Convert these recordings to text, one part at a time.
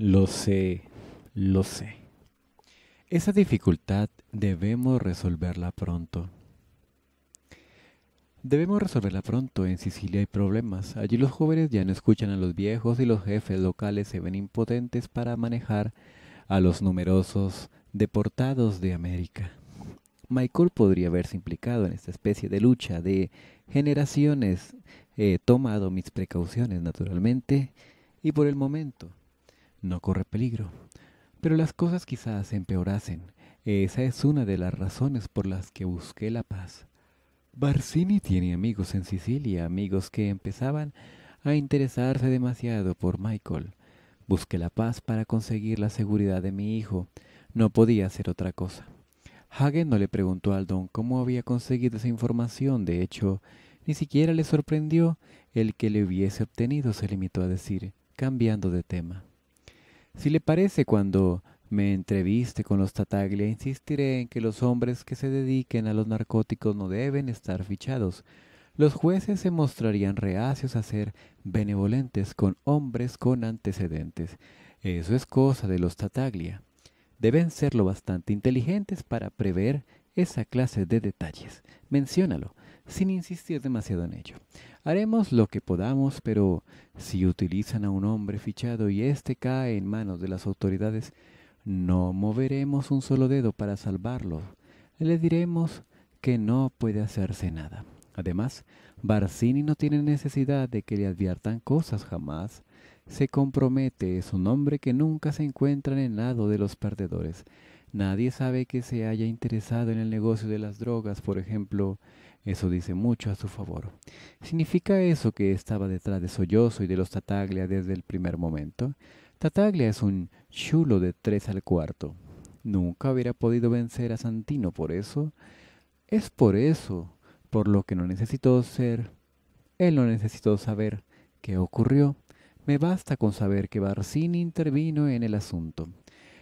Lo sé, lo sé. Esa dificultad debemos resolverla pronto. Debemos resolverla pronto. En Sicilia hay problemas. Allí los jóvenes ya no escuchan a los viejos y los jefes locales se ven impotentes para manejar a los numerosos deportados de América. Michael podría haberse implicado en esta especie de lucha de generaciones. He tomado mis precauciones naturalmente y por el momento no corre peligro. Pero las cosas quizás empeorasen. Esa es una de las razones por las que busqué la paz. Barcini tiene amigos en Sicilia, amigos que empezaban a interesarse demasiado por Michael. Busqué la paz para conseguir la seguridad de mi hijo. No podía hacer otra cosa. Hagen no le preguntó al don cómo había conseguido esa información. De hecho, ni siquiera le sorprendió el que le hubiese obtenido. Se limitó a decir, cambiando de tema. Si le parece, cuando me entreviste con los Tataglia, insistiré en que los hombres que se dediquen a los narcóticos no deben estar fichados. Los jueces se mostrarían reacios a ser benevolentes con hombres con antecedentes. Eso es cosa de los Tataglia. Deben ser lo bastante inteligentes para prever esa clase de detalles. Menciónalo, sin insistir demasiado en ello. Haremos lo que podamos, pero si utilizan a un hombre fichado y éste cae en manos de las autoridades, no moveremos un solo dedo para salvarlo. Le diremos que no puede hacerse nada. Además, Barcini no tiene necesidad de que le adviertan cosas jamás. Se compromete, es un hombre que nunca se encuentra en el lado de los perdedores. Nadie sabe que se haya interesado en el negocio de las drogas, por ejemplo, eso dice mucho a su favor. ¿Significa eso que estaba detrás de Sollozo y de los Tataglia desde el primer momento? Tataglia es un chulo de tres al cuarto. Nunca hubiera podido vencer a Santino por eso. Es por eso por lo que no necesitó ser. Él no necesitó saber qué ocurrió. Me basta con saber que Barcini intervino en el asunto.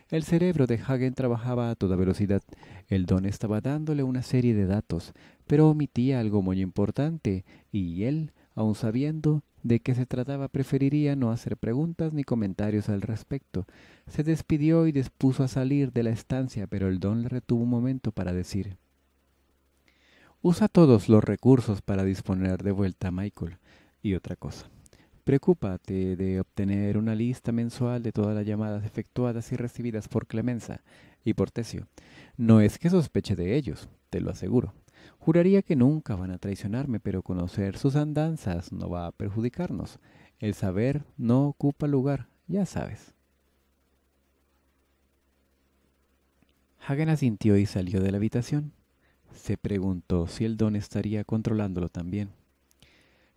El cerebro de Hagen trabajaba a toda velocidad. El don estaba dándole una serie de datos, pero omitía algo muy importante, y él, aun sabiendo de qué se trataba, preferiría no hacer preguntas ni comentarios al respecto. Se despidió y dispuso a salir de la estancia, pero el don le retuvo un momento para decir Usa todos los recursos para disponer de vuelta a Michael. Y otra cosa. Preocúpate de obtener una lista mensual de todas las llamadas efectuadas y recibidas por Clemenza y por Tesio. No es que sospeche de ellos, te lo aseguro. Juraría que nunca van a traicionarme, pero conocer sus andanzas no va a perjudicarnos. El saber no ocupa lugar, ya sabes. Hagen asintió y salió de la habitación. Se preguntó si el don estaría controlándolo también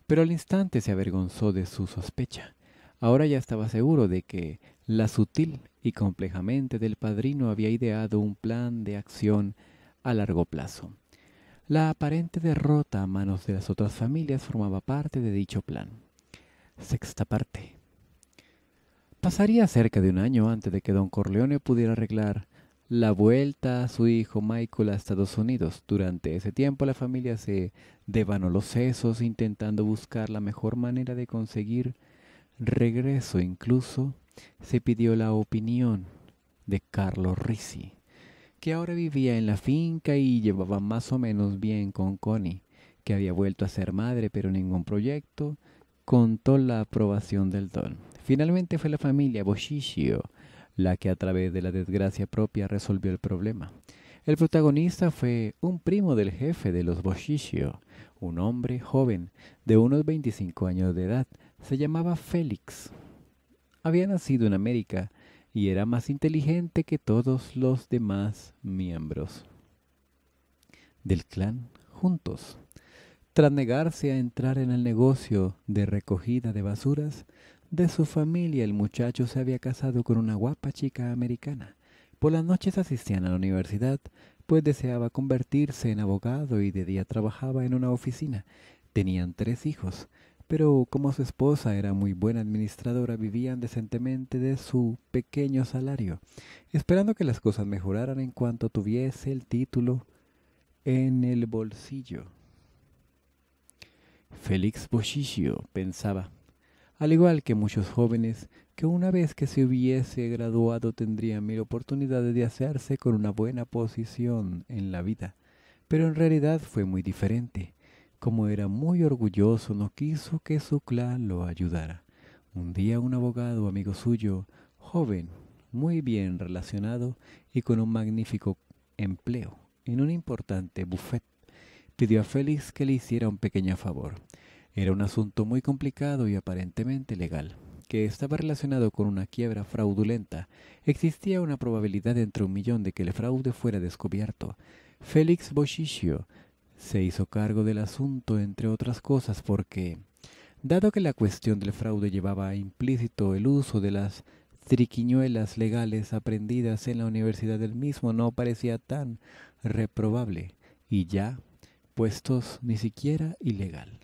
pero al instante se avergonzó de su sospecha. Ahora ya estaba seguro de que la sutil y complejamente del padrino había ideado un plan de acción a largo plazo. La aparente derrota a manos de las otras familias formaba parte de dicho plan. Sexta parte. Pasaría cerca de un año antes de que don Corleone pudiera arreglar la vuelta a su hijo Michael a Estados Unidos. Durante ese tiempo la familia se devanó los sesos intentando buscar la mejor manera de conseguir regreso. Incluso se pidió la opinión de Carlos Risi, que ahora vivía en la finca y llevaba más o menos bien con Connie, que había vuelto a ser madre pero ningún proyecto contó la aprobación del don. Finalmente fue la familia Boshishio la que a través de la desgracia propia resolvió el problema. El protagonista fue un primo del jefe de los Boshishio, un hombre joven de unos 25 años de edad. Se llamaba Félix. Había nacido en América y era más inteligente que todos los demás miembros del clan juntos. Tras negarse a entrar en el negocio de recogida de basuras, de su familia, el muchacho se había casado con una guapa chica americana. Por las noches asistían a la universidad, pues deseaba convertirse en abogado y de día trabajaba en una oficina. Tenían tres hijos, pero como su esposa era muy buena administradora, vivían decentemente de su pequeño salario, esperando que las cosas mejoraran en cuanto tuviese el título en el bolsillo. Félix Bochisio pensaba, al igual que muchos jóvenes que una vez que se hubiese graduado tendrían mil oportunidades de hacerse con una buena posición en la vida. Pero en realidad fue muy diferente. Como era muy orgulloso, no quiso que su clan lo ayudara. Un día un abogado amigo suyo, joven, muy bien relacionado y con un magnífico empleo en un importante buffet, pidió a Félix que le hiciera un pequeño favor. Era un asunto muy complicado y aparentemente legal, que estaba relacionado con una quiebra fraudulenta. Existía una probabilidad entre un millón de que el fraude fuera descubierto. Félix Boschichio se hizo cargo del asunto, entre otras cosas, porque, dado que la cuestión del fraude llevaba implícito el uso de las triquiñuelas legales aprendidas en la universidad del mismo, no parecía tan reprobable y ya puestos ni siquiera ilegal.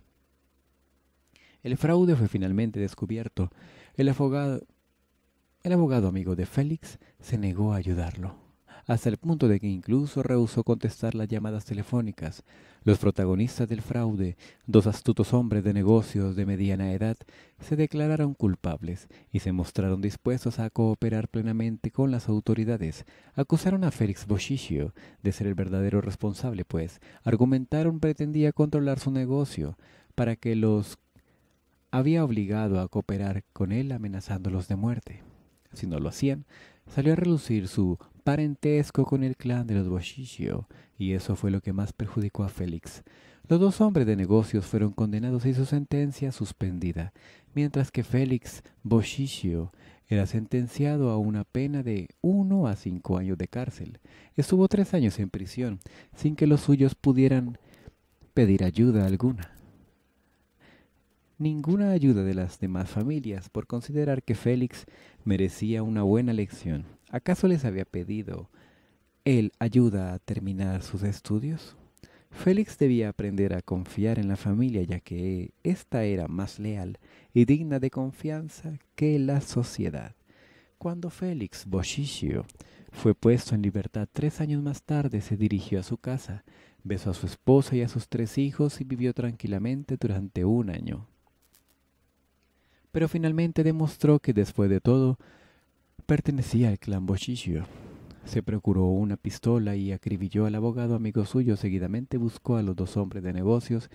El fraude fue finalmente descubierto. El abogado, el abogado amigo de Félix se negó a ayudarlo, hasta el punto de que incluso rehusó contestar las llamadas telefónicas. Los protagonistas del fraude, dos astutos hombres de negocios de mediana edad, se declararon culpables y se mostraron dispuestos a cooperar plenamente con las autoridades. Acusaron a Félix Boschichio de ser el verdadero responsable, pues argumentaron pretendía controlar su negocio para que los había obligado a cooperar con él amenazándolos de muerte. Si no lo hacían, salió a relucir su parentesco con el clan de los Boshishio, y eso fue lo que más perjudicó a Félix. Los dos hombres de negocios fueron condenados y su sentencia suspendida, mientras que Félix Boshishio era sentenciado a una pena de uno a cinco años de cárcel. Estuvo tres años en prisión, sin que los suyos pudieran pedir ayuda alguna ninguna ayuda de las demás familias por considerar que Félix merecía una buena lección. ¿Acaso les había pedido él ayuda a terminar sus estudios? Félix debía aprender a confiar en la familia ya que ésta era más leal y digna de confianza que la sociedad. Cuando Félix boshishio, fue puesto en libertad tres años más tarde, se dirigió a su casa, besó a su esposa y a sus tres hijos y vivió tranquilamente durante un año pero finalmente demostró que después de todo pertenecía al clan Boshishio. Se procuró una pistola y acribilló al abogado amigo suyo. Seguidamente buscó a los dos hombres de negocios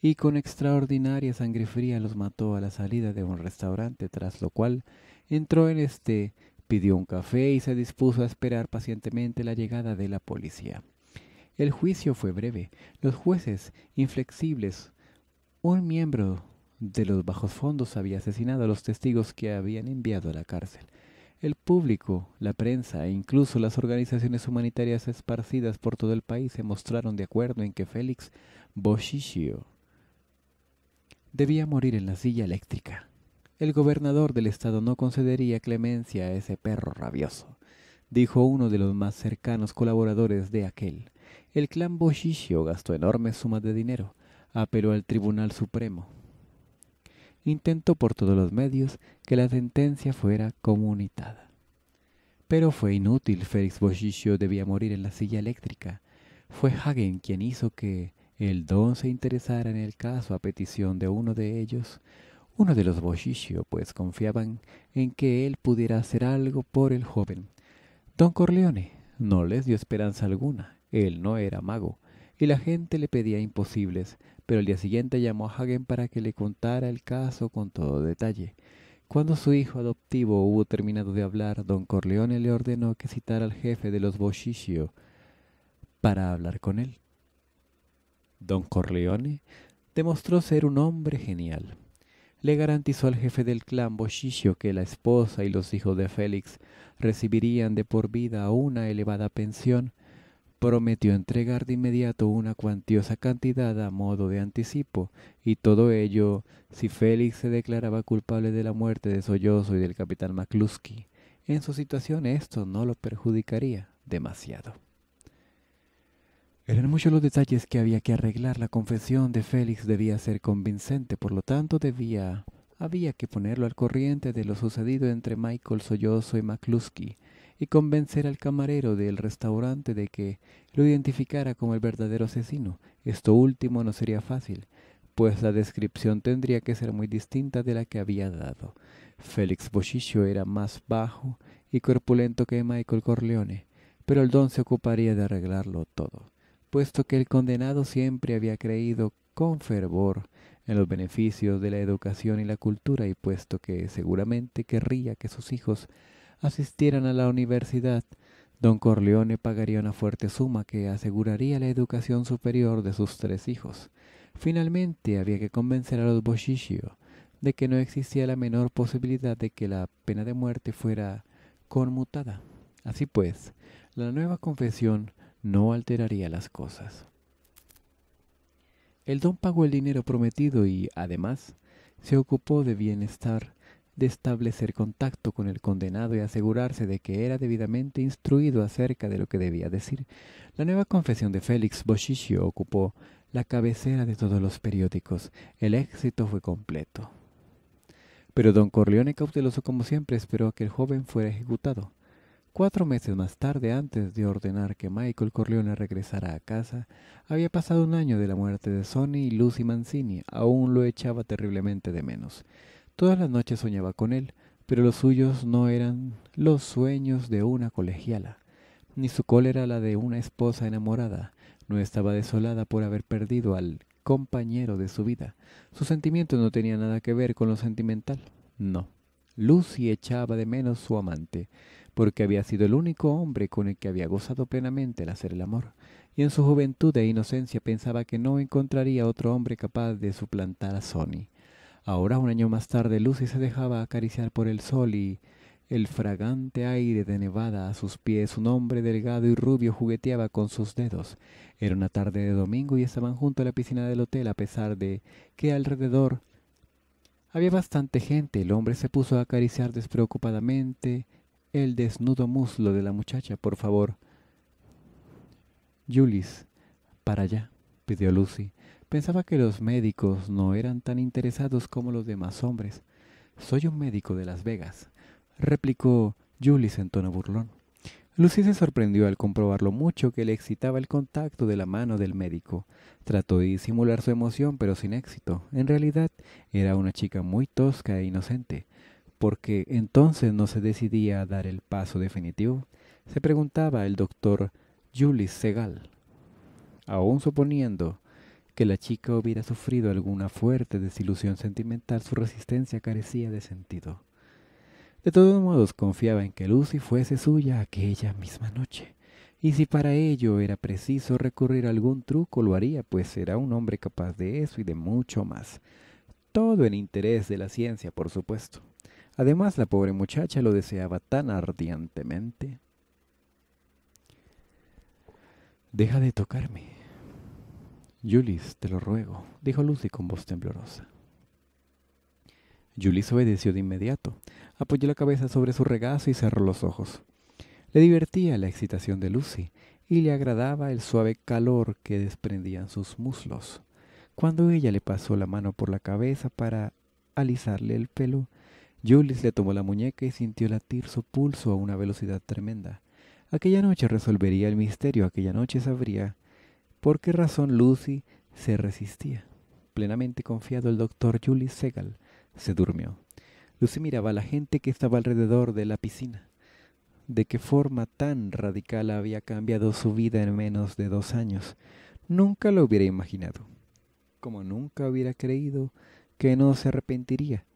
y con extraordinaria sangre fría los mató a la salida de un restaurante, tras lo cual entró en este, pidió un café y se dispuso a esperar pacientemente la llegada de la policía. El juicio fue breve. Los jueces, inflexibles, un miembro de los bajos fondos había asesinado a los testigos que habían enviado a la cárcel. El público, la prensa e incluso las organizaciones humanitarias esparcidas por todo el país se mostraron de acuerdo en que Félix Boshishio debía morir en la silla eléctrica. El gobernador del estado no concedería clemencia a ese perro rabioso, dijo uno de los más cercanos colaboradores de aquel. El clan Boshishio gastó enormes sumas de dinero, apeló al Tribunal Supremo, intentó por todos los medios que la sentencia fuera comunitada. Pero fue inútil, Félix Boschiccio debía morir en la silla eléctrica. Fue Hagen quien hizo que el don se interesara en el caso a petición de uno de ellos, uno de los Boschiccio, pues confiaban en que él pudiera hacer algo por el joven. Don Corleone no les dio esperanza alguna, él no era mago, y la gente le pedía imposibles, pero el día siguiente llamó a Hagen para que le contara el caso con todo detalle. Cuando su hijo adoptivo hubo terminado de hablar, don Corleone le ordenó que citara al jefe de los Boshishio para hablar con él. Don Corleone demostró ser un hombre genial. Le garantizó al jefe del clan Boshishio que la esposa y los hijos de Félix recibirían de por vida una elevada pensión prometió entregar de inmediato una cuantiosa cantidad a modo de anticipo, y todo ello si Félix se declaraba culpable de la muerte de Sollozo y del capitán McCluskey. En su situación esto no lo perjudicaría demasiado. Eran muchos los detalles que había que arreglar. La confesión de Félix debía ser convincente, por lo tanto debía... Había que ponerlo al corriente de lo sucedido entre Michael Sollozo y McCluskey, convencer al camarero del restaurante de que lo identificara como el verdadero asesino. Esto último no sería fácil, pues la descripción tendría que ser muy distinta de la que había dado. Félix boschicho era más bajo y corpulento que Michael Corleone, pero el don se ocuparía de arreglarlo todo, puesto que el condenado siempre había creído con fervor en los beneficios de la educación y la cultura y puesto que seguramente querría que sus hijos asistieran a la universidad, don Corleone pagaría una fuerte suma que aseguraría la educación superior de sus tres hijos. Finalmente había que convencer a los Boshishio de que no existía la menor posibilidad de que la pena de muerte fuera conmutada. Así pues, la nueva confesión no alteraría las cosas. El don pagó el dinero prometido y, además, se ocupó de bienestar de establecer contacto con el condenado y asegurarse de que era debidamente instruido acerca de lo que debía decir. La nueva confesión de Félix Boschicio ocupó la cabecera de todos los periódicos. El éxito fue completo. Pero don Corleone, cauteloso como siempre, esperó a que el joven fuera ejecutado. Cuatro meses más tarde, antes de ordenar que Michael Corleone regresara a casa, había pasado un año de la muerte de Sonny y Lucy Mancini. Aún lo echaba terriblemente de menos. Todas las noches soñaba con él, pero los suyos no eran los sueños de una colegiala, ni su cólera la de una esposa enamorada. No estaba desolada por haber perdido al compañero de su vida. Sus sentimientos no tenían nada que ver con lo sentimental. No. Lucy echaba de menos su amante, porque había sido el único hombre con el que había gozado plenamente el hacer el amor, y en su juventud e inocencia pensaba que no encontraría otro hombre capaz de suplantar a Sonny. Ahora, un año más tarde, Lucy se dejaba acariciar por el sol y el fragante aire de Nevada a sus pies, un hombre delgado y rubio jugueteaba con sus dedos. Era una tarde de domingo y estaban junto a la piscina del hotel a pesar de que alrededor había bastante gente. El hombre se puso a acariciar despreocupadamente el desnudo muslo de la muchacha. Por favor, Julis, para allá, pidió Lucy. Pensaba que los médicos no eran tan interesados como los demás hombres. Soy un médico de Las Vegas, replicó Julis en tono burlón. Lucy se sorprendió al comprobar lo mucho que le excitaba el contacto de la mano del médico. Trató de disimular su emoción, pero sin éxito. En realidad, era una chica muy tosca e inocente, porque entonces no se decidía a dar el paso definitivo, se preguntaba el doctor Julis Segal. Aún suponiendo que la chica hubiera sufrido alguna fuerte desilusión sentimental, su resistencia carecía de sentido. De todos modos, confiaba en que Lucy fuese suya aquella misma noche, y si para ello era preciso recurrir a algún truco, lo haría, pues era un hombre capaz de eso y de mucho más. Todo en interés de la ciencia, por supuesto. Además, la pobre muchacha lo deseaba tan ardientemente. Deja de tocarme, Julis, te lo ruego, dijo Lucy con voz temblorosa. Julis obedeció de inmediato, apoyó la cabeza sobre su regazo y cerró los ojos. Le divertía la excitación de Lucy y le agradaba el suave calor que desprendían sus muslos. Cuando ella le pasó la mano por la cabeza para alisarle el pelo, Julis le tomó la muñeca y sintió latir su pulso a una velocidad tremenda. Aquella noche resolvería el misterio, aquella noche sabría por qué razón Lucy se resistía. Plenamente confiado, el doctor Julie Segal se durmió. Lucy miraba a la gente que estaba alrededor de la piscina. De qué forma tan radical había cambiado su vida en menos de dos años. Nunca lo hubiera imaginado. Como nunca hubiera creído que no se arrepentiría,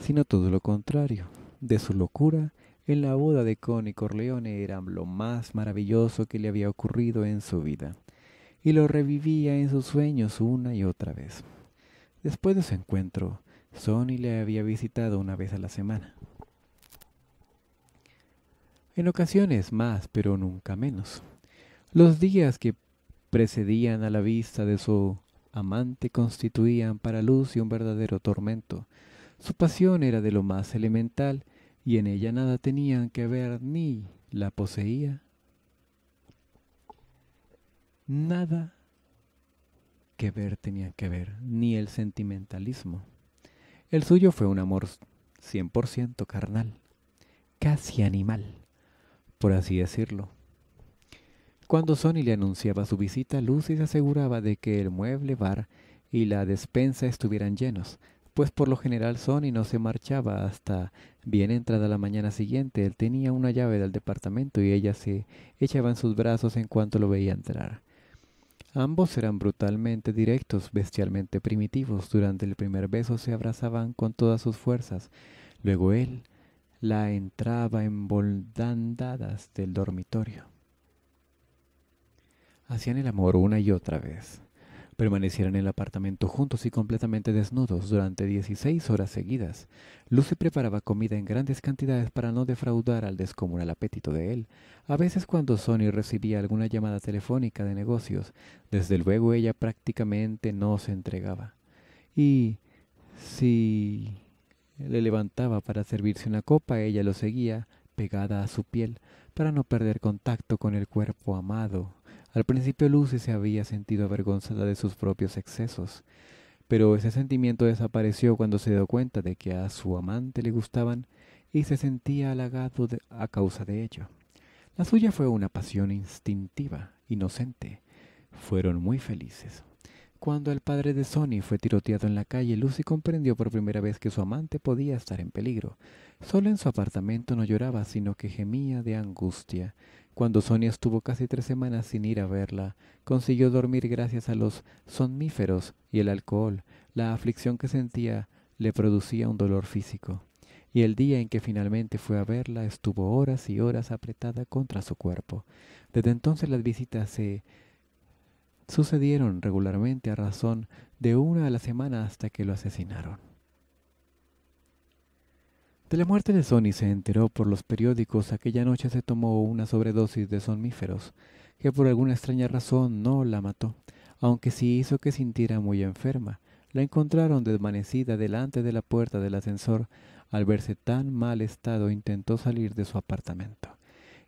sino todo lo contrario. De su locura, en la boda de Connie Corleone era lo más maravilloso que le había ocurrido en su vida y lo revivía en sus sueños una y otra vez. Después de su encuentro, Sony le había visitado una vez a la semana. En ocasiones más, pero nunca menos. Los días que precedían a la vista de su amante constituían para Lucy un verdadero tormento. Su pasión era de lo más elemental y en ella nada tenían que ver ni la poseía nada que ver tenía que ver, ni el sentimentalismo. El suyo fue un amor 100% carnal, casi animal, por así decirlo. Cuando Sony le anunciaba su visita, Lucy se aseguraba de que el mueble bar y la despensa estuvieran llenos, pues por lo general Sony no se marchaba hasta bien entrada la mañana siguiente. Él tenía una llave del departamento y ella se echaba en sus brazos en cuanto lo veía entrar. Ambos eran brutalmente directos, bestialmente primitivos. Durante el primer beso se abrazaban con todas sus fuerzas. Luego él la entraba en del dormitorio. Hacían el amor una y otra vez. Permanecieron en el apartamento juntos y completamente desnudos durante 16 horas seguidas. Lucy preparaba comida en grandes cantidades para no defraudar al descomunal apetito de él. A veces cuando Sonny recibía alguna llamada telefónica de negocios, desde luego ella prácticamente no se entregaba. Y si le levantaba para servirse una copa, ella lo seguía pegada a su piel para no perder contacto con el cuerpo amado al principio Lucy se había sentido avergonzada de sus propios excesos, pero ese sentimiento desapareció cuando se dio cuenta de que a su amante le gustaban y se sentía halagado a causa de ello. La suya fue una pasión instintiva, inocente. Fueron muy felices. Cuando el padre de Sonny fue tiroteado en la calle, Lucy comprendió por primera vez que su amante podía estar en peligro. Solo en su apartamento no lloraba, sino que gemía de angustia cuando Sonia estuvo casi tres semanas sin ir a verla, consiguió dormir gracias a los somníferos y el alcohol. La aflicción que sentía le producía un dolor físico, y el día en que finalmente fue a verla estuvo horas y horas apretada contra su cuerpo. Desde entonces las visitas se sucedieron regularmente a razón de una a la semana hasta que lo asesinaron. De la muerte de Sony se enteró por los periódicos. Aquella noche se tomó una sobredosis de somníferos, que por alguna extraña razón no la mató, aunque sí hizo que sintiera muy enferma. La encontraron desvanecida delante de la puerta del ascensor. Al verse tan mal estado, intentó salir de su apartamento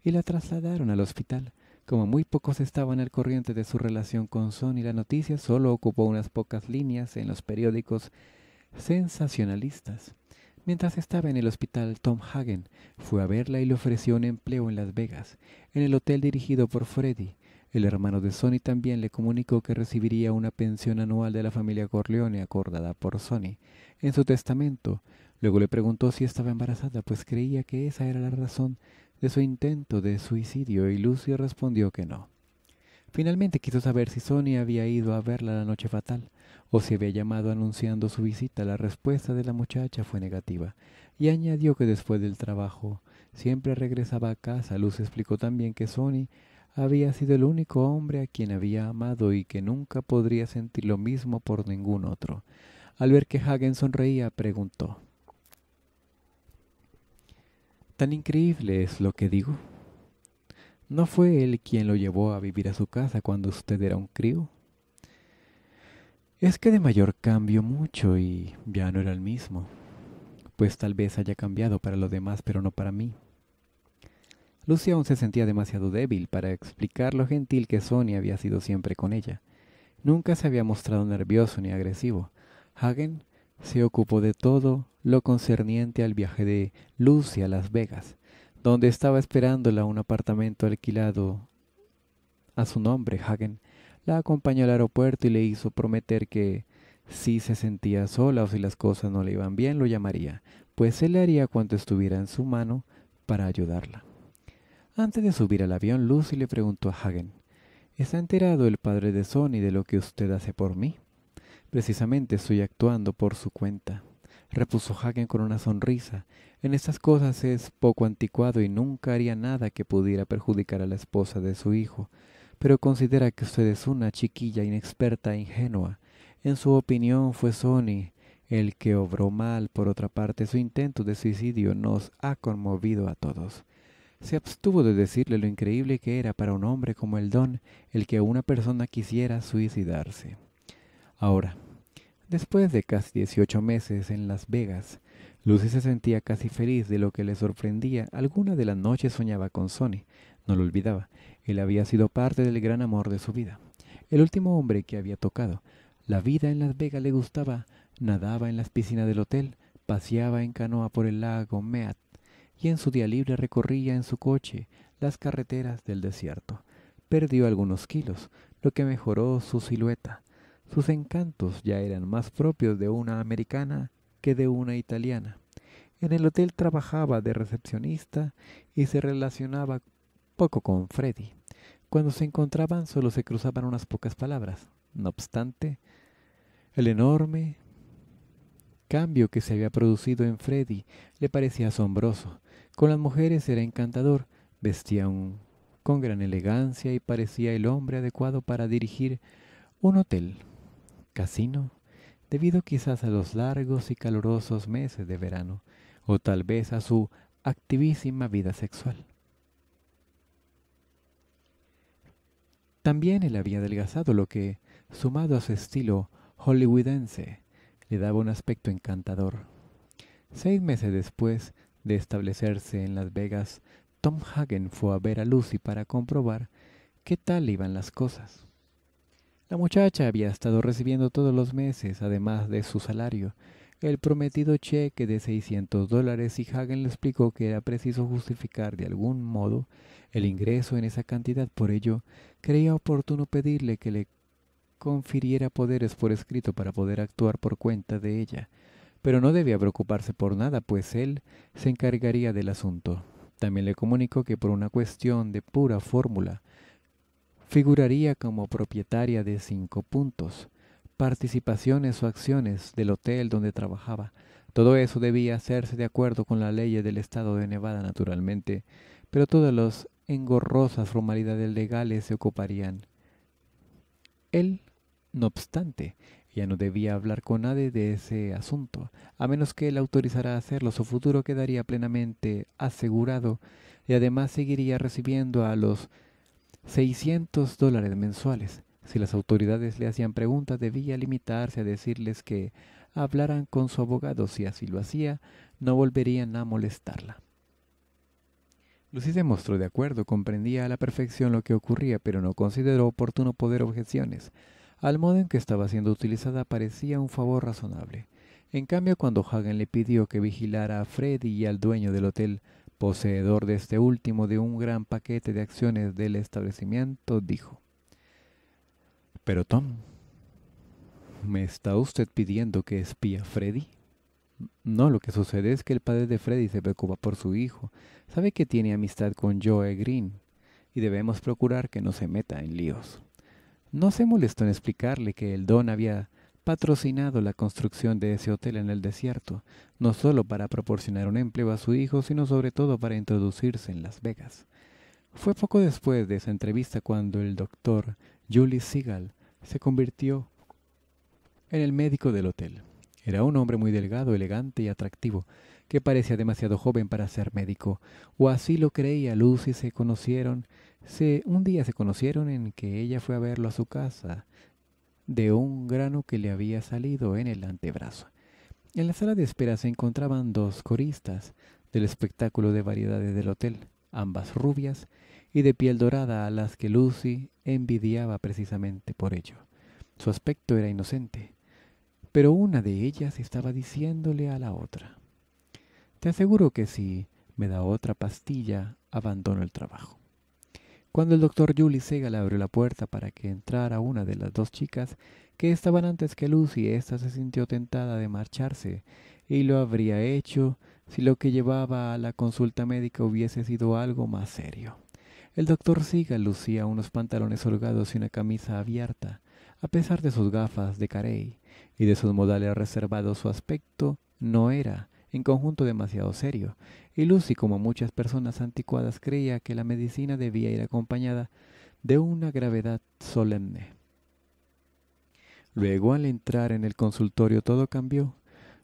y la trasladaron al hospital. Como muy pocos estaban al corriente de su relación con Sony, la noticia solo ocupó unas pocas líneas en los periódicos sensacionalistas. Mientras estaba en el hospital, Tom Hagen fue a verla y le ofreció un empleo en Las Vegas, en el hotel dirigido por Freddy. El hermano de Sonny también le comunicó que recibiría una pensión anual de la familia Corleone acordada por Sonny en su testamento. Luego le preguntó si estaba embarazada, pues creía que esa era la razón de su intento de suicidio y Lucio respondió que no. Finalmente quiso saber si Sony había ido a verla la noche fatal o si había llamado anunciando su visita, la respuesta de la muchacha fue negativa, y añadió que después del trabajo siempre regresaba a casa. Luz explicó también que Sony había sido el único hombre a quien había amado y que nunca podría sentir lo mismo por ningún otro. Al ver que Hagen sonreía, preguntó Tan increíble es lo que digo. ¿No fue él quien lo llevó a vivir a su casa cuando usted era un crío? Es que de mayor cambio mucho y ya no era el mismo. Pues tal vez haya cambiado para los demás, pero no para mí. Lucy aún se sentía demasiado débil para explicar lo gentil que Sonia había sido siempre con ella. Nunca se había mostrado nervioso ni agresivo. Hagen se ocupó de todo lo concerniente al viaje de Lucy a Las Vegas, donde estaba esperándola un apartamento alquilado a su nombre, Hagen la acompañó al aeropuerto y le hizo prometer que si se sentía sola o si las cosas no le iban bien, lo llamaría, pues él le haría cuanto estuviera en su mano para ayudarla. Antes de subir al avión, Lucy le preguntó a Hagen, ¿Está enterado el padre de Sony de lo que usted hace por mí? Precisamente estoy actuando por su cuenta, repuso Hagen con una sonrisa. En estas cosas es poco anticuado y nunca haría nada que pudiera perjudicar a la esposa de su hijo pero considera que usted es una chiquilla inexperta e ingenua. En su opinión fue Sony el que obró mal. Por otra parte, su intento de suicidio nos ha conmovido a todos. Se abstuvo de decirle lo increíble que era para un hombre como el don el que una persona quisiera suicidarse. Ahora, después de casi 18 meses en Las Vegas, Lucy se sentía casi feliz de lo que le sorprendía. Alguna de las noches soñaba con Sony, no lo olvidaba. Él había sido parte del gran amor de su vida, el último hombre que había tocado. La vida en Las Vegas le gustaba, nadaba en las piscinas del hotel, paseaba en canoa por el lago Meat y en su día libre recorría en su coche las carreteras del desierto. Perdió algunos kilos, lo que mejoró su silueta. Sus encantos ya eran más propios de una americana que de una italiana. En el hotel trabajaba de recepcionista y se relacionaba poco con Freddy. Cuando se encontraban solo se cruzaban unas pocas palabras. No obstante, el enorme cambio que se había producido en Freddy le parecía asombroso. Con las mujeres era encantador, vestía con gran elegancia y parecía el hombre adecuado para dirigir un hotel, casino, debido quizás a los largos y calurosos meses de verano, o tal vez a su activísima vida sexual. También él había adelgazado, lo que, sumado a su estilo hollywoodense, le daba un aspecto encantador. Seis meses después de establecerse en Las Vegas, Tom Hagen fue a ver a Lucy para comprobar qué tal iban las cosas. La muchacha había estado recibiendo todos los meses, además de su salario, el prometido cheque de 600 dólares y Hagen le explicó que era preciso justificar de algún modo el ingreso en esa cantidad. Por ello, creía oportuno pedirle que le confiriera poderes por escrito para poder actuar por cuenta de ella. Pero no debía preocuparse por nada, pues él se encargaría del asunto. También le comunicó que por una cuestión de pura fórmula, figuraría como propietaria de cinco puntos participaciones o acciones del hotel donde trabajaba. Todo eso debía hacerse de acuerdo con la ley del estado de Nevada, naturalmente, pero todas las engorrosas formalidades legales se ocuparían. Él, no obstante, ya no debía hablar con nadie de ese asunto, a menos que él autorizara a hacerlo. Su futuro quedaría plenamente asegurado y además seguiría recibiendo a los 600 dólares mensuales. Si las autoridades le hacían preguntas, debía limitarse a decirles que hablaran con su abogado. Si así lo hacía, no volverían a molestarla. Lucy se mostró de acuerdo, comprendía a la perfección lo que ocurría, pero no consideró oportuno poder objeciones. Al modo en que estaba siendo utilizada parecía un favor razonable. En cambio, cuando Hagen le pidió que vigilara a Freddy y al dueño del hotel, poseedor de este último de un gran paquete de acciones del establecimiento, dijo, pero Tom, ¿me está usted pidiendo que espía a Freddy? No, lo que sucede es que el padre de Freddy se preocupa por su hijo. Sabe que tiene amistad con Joe Green y debemos procurar que no se meta en líos. No se molestó en explicarle que el don había patrocinado la construcción de ese hotel en el desierto, no solo para proporcionar un empleo a su hijo, sino sobre todo para introducirse en Las Vegas. Fue poco después de esa entrevista cuando el doctor Julie Seagal se convirtió en el médico del hotel. Era un hombre muy delgado, elegante y atractivo, que parecía demasiado joven para ser médico, o así lo creía Lucy. Se conocieron, se, un día se conocieron en que ella fue a verlo a su casa, de un grano que le había salido en el antebrazo. En la sala de espera se encontraban dos coristas del espectáculo de variedades del hotel, ambas rubias y de piel dorada a las que Lucy envidiaba precisamente por ello. Su aspecto era inocente, pero una de ellas estaba diciéndole a la otra, Te aseguro que si me da otra pastilla, abandono el trabajo. Cuando el doctor Julie Segal abrió la puerta para que entrara una de las dos chicas que estaban antes que Lucy, ésta se sintió tentada de marcharse, y lo habría hecho si lo que llevaba a la consulta médica hubiese sido algo más serio. El doctor Sigal lucía unos pantalones holgados y una camisa abierta. A pesar de sus gafas de carey y de sus modales reservados, su aspecto no era, en conjunto, demasiado serio. Y Lucy, como muchas personas anticuadas, creía que la medicina debía ir acompañada de una gravedad solemne. Luego, al entrar en el consultorio, todo cambió.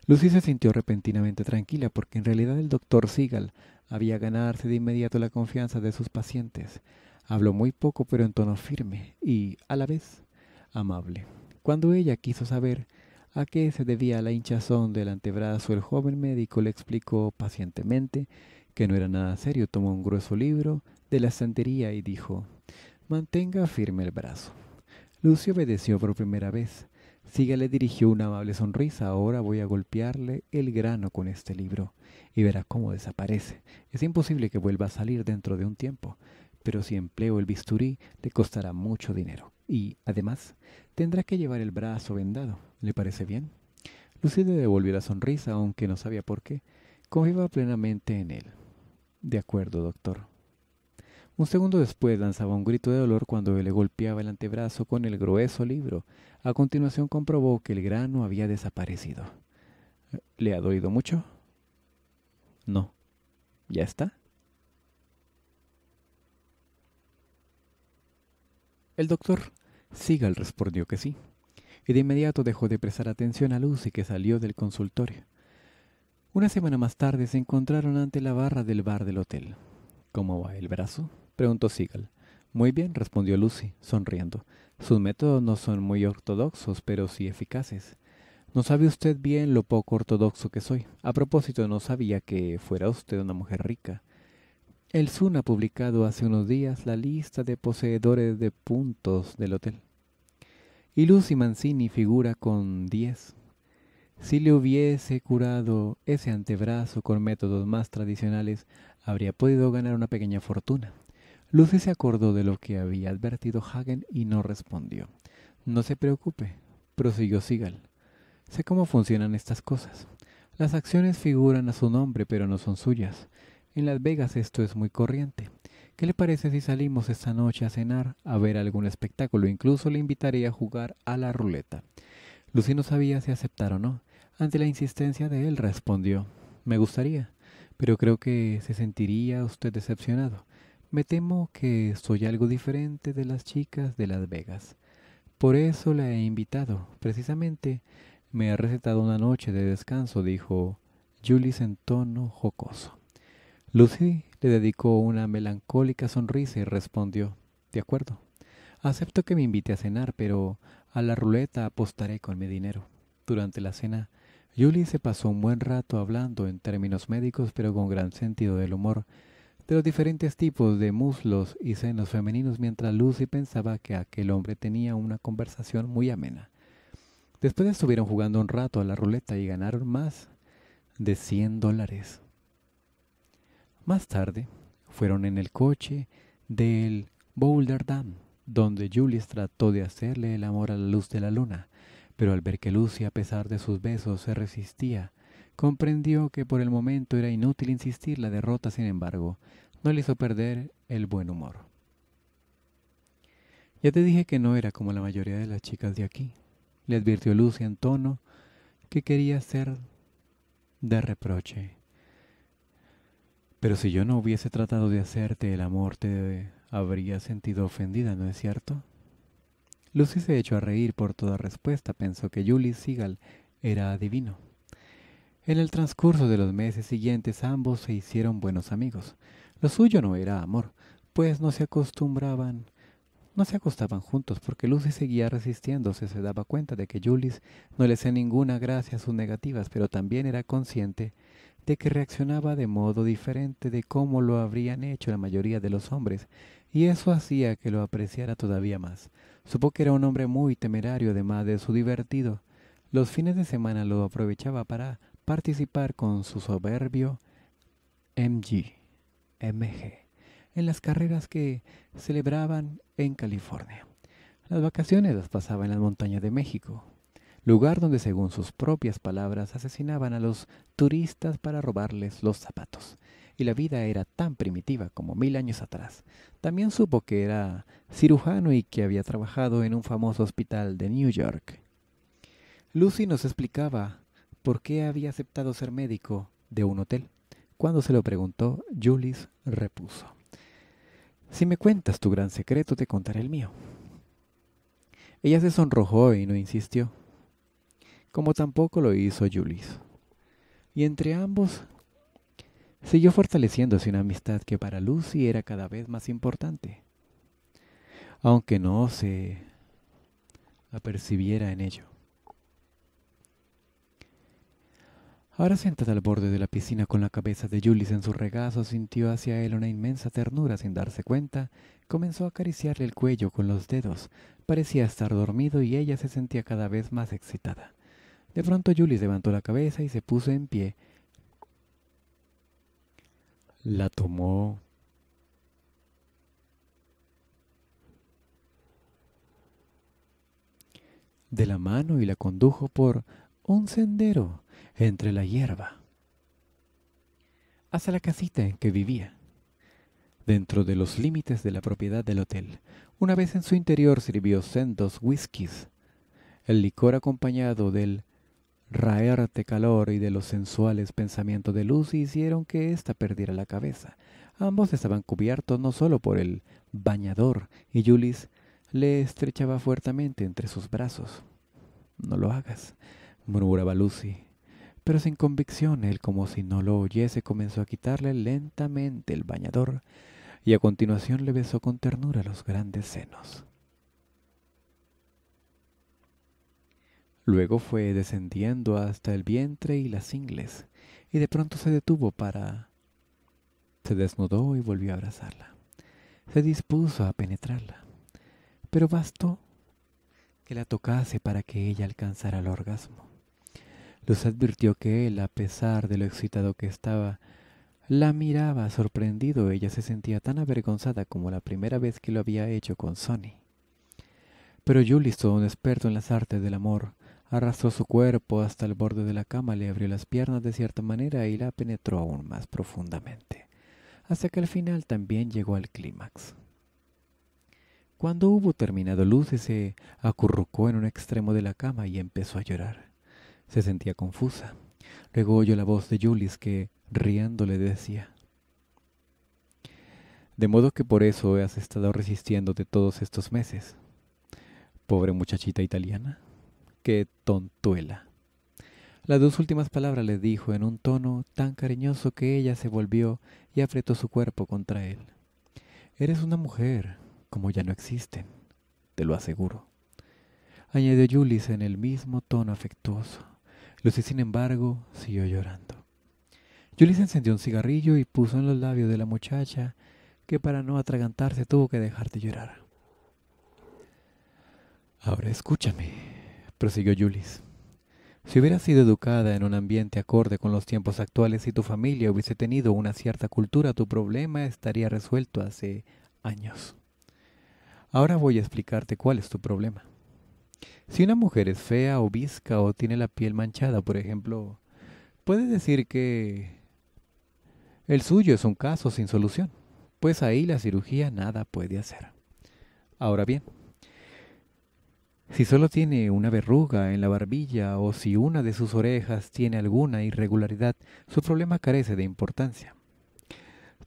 Lucy se sintió repentinamente tranquila porque en realidad el doctor Sigal había ganarse de inmediato la confianza de sus pacientes. Habló muy poco pero en tono firme y, a la vez, amable. Cuando ella quiso saber a qué se debía la hinchazón del antebrazo, el joven médico le explicó pacientemente que no era nada serio. Tomó un grueso libro de la santería y dijo, mantenga firme el brazo. Lucio obedeció por primera vez. Siga le dirigió una amable sonrisa. Ahora voy a golpearle el grano con este libro y verá cómo desaparece. Es imposible que vuelva a salir dentro de un tiempo, pero si empleo el bisturí le costará mucho dinero. Y, además, tendrá que llevar el brazo vendado. ¿Le parece bien? Lucide devolvió la sonrisa, aunque no sabía por qué. Confiaba plenamente en él. De acuerdo, doctor. Un segundo después lanzaba un grito de dolor cuando le golpeaba el antebrazo con el grueso libro. A continuación comprobó que el grano había desaparecido. ¿Le ha doído mucho? No. ¿Ya está? El doctor Sigal respondió que sí, y de inmediato dejó de prestar atención a Lucy que salió del consultorio. Una semana más tarde se encontraron ante la barra del bar del hotel. ¿Cómo va el brazo? preguntó Sigal. Muy bien, respondió Lucy, sonriendo. Sus métodos no son muy ortodoxos, pero sí eficaces. No sabe usted bien lo poco ortodoxo que soy. A propósito, no sabía que fuera usted una mujer rica. El Sun ha publicado hace unos días la lista de poseedores de puntos del hotel. Y Lucy Mancini figura con diez. Si le hubiese curado ese antebrazo con métodos más tradicionales, habría podido ganar una pequeña fortuna. Lucy se acordó de lo que había advertido Hagen y no respondió. No se preocupe, prosiguió Sigal. Sé cómo funcionan estas cosas. Las acciones figuran a su nombre, pero no son suyas. En Las Vegas esto es muy corriente. ¿Qué le parece si salimos esta noche a cenar, a ver algún espectáculo? Incluso le invitaré a jugar a la ruleta. Lucy no sabía si aceptar o no. Ante la insistencia de él respondió, me gustaría, pero creo que se sentiría usted decepcionado. Me temo que soy algo diferente de las chicas de Las Vegas. Por eso la he invitado. Precisamente me ha recetado una noche de descanso, dijo Julis en tono jocoso. Lucy le dedicó una melancólica sonrisa y respondió, De acuerdo, acepto que me invite a cenar, pero a la ruleta apostaré con mi dinero. Durante la cena, Julie se pasó un buen rato hablando en términos médicos, pero con gran sentido del humor, de los diferentes tipos de muslos y senos femeninos mientras Lucy pensaba que aquel hombre tenía una conversación muy amena. Después estuvieron jugando un rato a la ruleta y ganaron más de 100 dólares. Más tarde, fueron en el coche del Boulder Dam, donde Julius trató de hacerle el amor a la luz de la luna, pero al ver que Lucy, a pesar de sus besos, se resistía, Comprendió que por el momento era inútil insistir, la derrota, sin embargo, no le hizo perder el buen humor. Ya te dije que no era como la mayoría de las chicas de aquí, le advirtió Lucy en tono que quería ser de reproche. Pero si yo no hubiese tratado de hacerte el amor, te habría sentido ofendida, ¿no es cierto? Lucy se echó a reír por toda respuesta. Pensó que Julie Seagal era adivino. En el transcurso de los meses siguientes ambos se hicieron buenos amigos. Lo suyo no era amor, pues no se acostumbraban, no se acostaban juntos porque Lucy seguía resistiéndose, se daba cuenta de que Julis no le hacía ninguna gracia a sus negativas, pero también era consciente de que reaccionaba de modo diferente de cómo lo habrían hecho la mayoría de los hombres, y eso hacía que lo apreciara todavía más. Supo que era un hombre muy temerario, además de su divertido. Los fines de semana lo aprovechaba para participar con su soberbio MG, MG en las carreras que celebraban en California. Las vacaciones las pasaba en las montañas de México, lugar donde según sus propias palabras asesinaban a los turistas para robarles los zapatos. Y la vida era tan primitiva como mil años atrás. También supo que era cirujano y que había trabajado en un famoso hospital de New York. Lucy nos explicaba por qué había aceptado ser médico de un hotel. Cuando se lo preguntó, Julis repuso. Si me cuentas tu gran secreto, te contaré el mío. Ella se sonrojó y no insistió, como tampoco lo hizo Julis. Y entre ambos siguió fortaleciéndose una amistad que para Lucy era cada vez más importante, aunque no se apercibiera en ello. Ahora sentada al borde de la piscina con la cabeza de Julis en su regazo, sintió hacia él una inmensa ternura sin darse cuenta. Comenzó a acariciarle el cuello con los dedos. Parecía estar dormido y ella se sentía cada vez más excitada. De pronto Julis levantó la cabeza y se puso en pie. La tomó de la mano y la condujo por un sendero entre la hierba, hasta la casita en que vivía, dentro de los límites de la propiedad del hotel. Una vez en su interior sirvió sendos whiskies, el licor acompañado del raerte calor y de los sensuales pensamientos de Lucy hicieron que ésta perdiera la cabeza. Ambos estaban cubiertos no solo por el bañador, y Julis le estrechaba fuertemente entre sus brazos. No lo hagas, murmuraba Lucy, pero sin convicción él como si no lo oyese comenzó a quitarle lentamente el bañador y a continuación le besó con ternura los grandes senos. Luego fue descendiendo hasta el vientre y las ingles, y de pronto se detuvo para... Se desnudó y volvió a abrazarla. Se dispuso a penetrarla, pero bastó que la tocase para que ella alcanzara el orgasmo. Luz advirtió que él, a pesar de lo excitado que estaba, la miraba sorprendido. Ella se sentía tan avergonzada como la primera vez que lo había hecho con Sonny. Pero todo un experto en las artes del amor, arrastró su cuerpo hasta el borde de la cama, le abrió las piernas de cierta manera y la penetró aún más profundamente, hasta que al final también llegó al clímax. Cuando hubo terminado, Lucy se acurrucó en un extremo de la cama y empezó a llorar. Se sentía confusa. Luego oyó la voz de Julis que, riendo, le decía, De modo que por eso has estado resistiéndote todos estos meses. Pobre muchachita italiana. Qué tontuela. Las dos últimas palabras le dijo en un tono tan cariñoso que ella se volvió y apretó su cuerpo contra él. Eres una mujer, como ya no existen, te lo aseguro. Añadió Julis en el mismo tono afectuoso. Lucy, sin embargo, siguió llorando. Julie encendió un cigarrillo y puso en los labios de la muchacha que para no atragantarse tuvo que dejar de llorar. Ahora escúchame, prosiguió Julis. Si hubieras sido educada en un ambiente acorde con los tiempos actuales y tu familia hubiese tenido una cierta cultura, tu problema estaría resuelto hace años. Ahora voy a explicarte cuál es tu problema. Si una mujer es fea o visca o tiene la piel manchada, por ejemplo, puede decir que el suyo es un caso sin solución, pues ahí la cirugía nada puede hacer. Ahora bien, si solo tiene una verruga en la barbilla o si una de sus orejas tiene alguna irregularidad, su problema carece de importancia.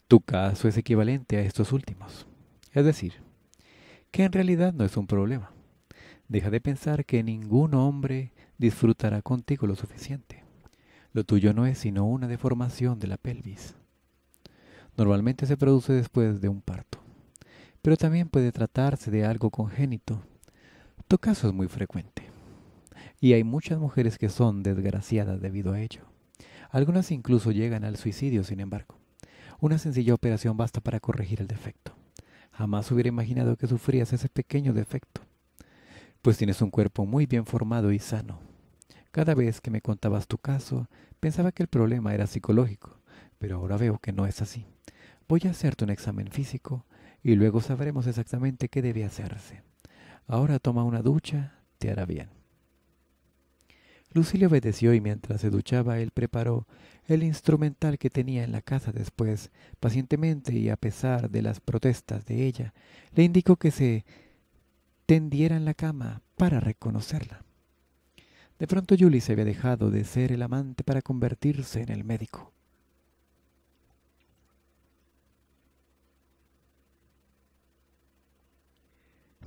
Tu caso es equivalente a estos últimos. Es decir, que en realidad no es un problema. Deja de pensar que ningún hombre disfrutará contigo lo suficiente. Lo tuyo no es sino una deformación de la pelvis. Normalmente se produce después de un parto, pero también puede tratarse de algo congénito. Tu caso es muy frecuente y hay muchas mujeres que son desgraciadas debido a ello. Algunas incluso llegan al suicidio, sin embargo. Una sencilla operación basta para corregir el defecto. Jamás hubiera imaginado que sufrías ese pequeño defecto pues tienes un cuerpo muy bien formado y sano. Cada vez que me contabas tu caso, pensaba que el problema era psicológico, pero ahora veo que no es así. Voy a hacerte un examen físico y luego sabremos exactamente qué debe hacerse. Ahora toma una ducha, te hará bien. Lucilio obedeció y mientras se duchaba él preparó el instrumental que tenía en la casa después, pacientemente y a pesar de las protestas de ella, le indicó que se en la cama para reconocerla. De pronto Julie se había dejado de ser el amante para convertirse en el médico.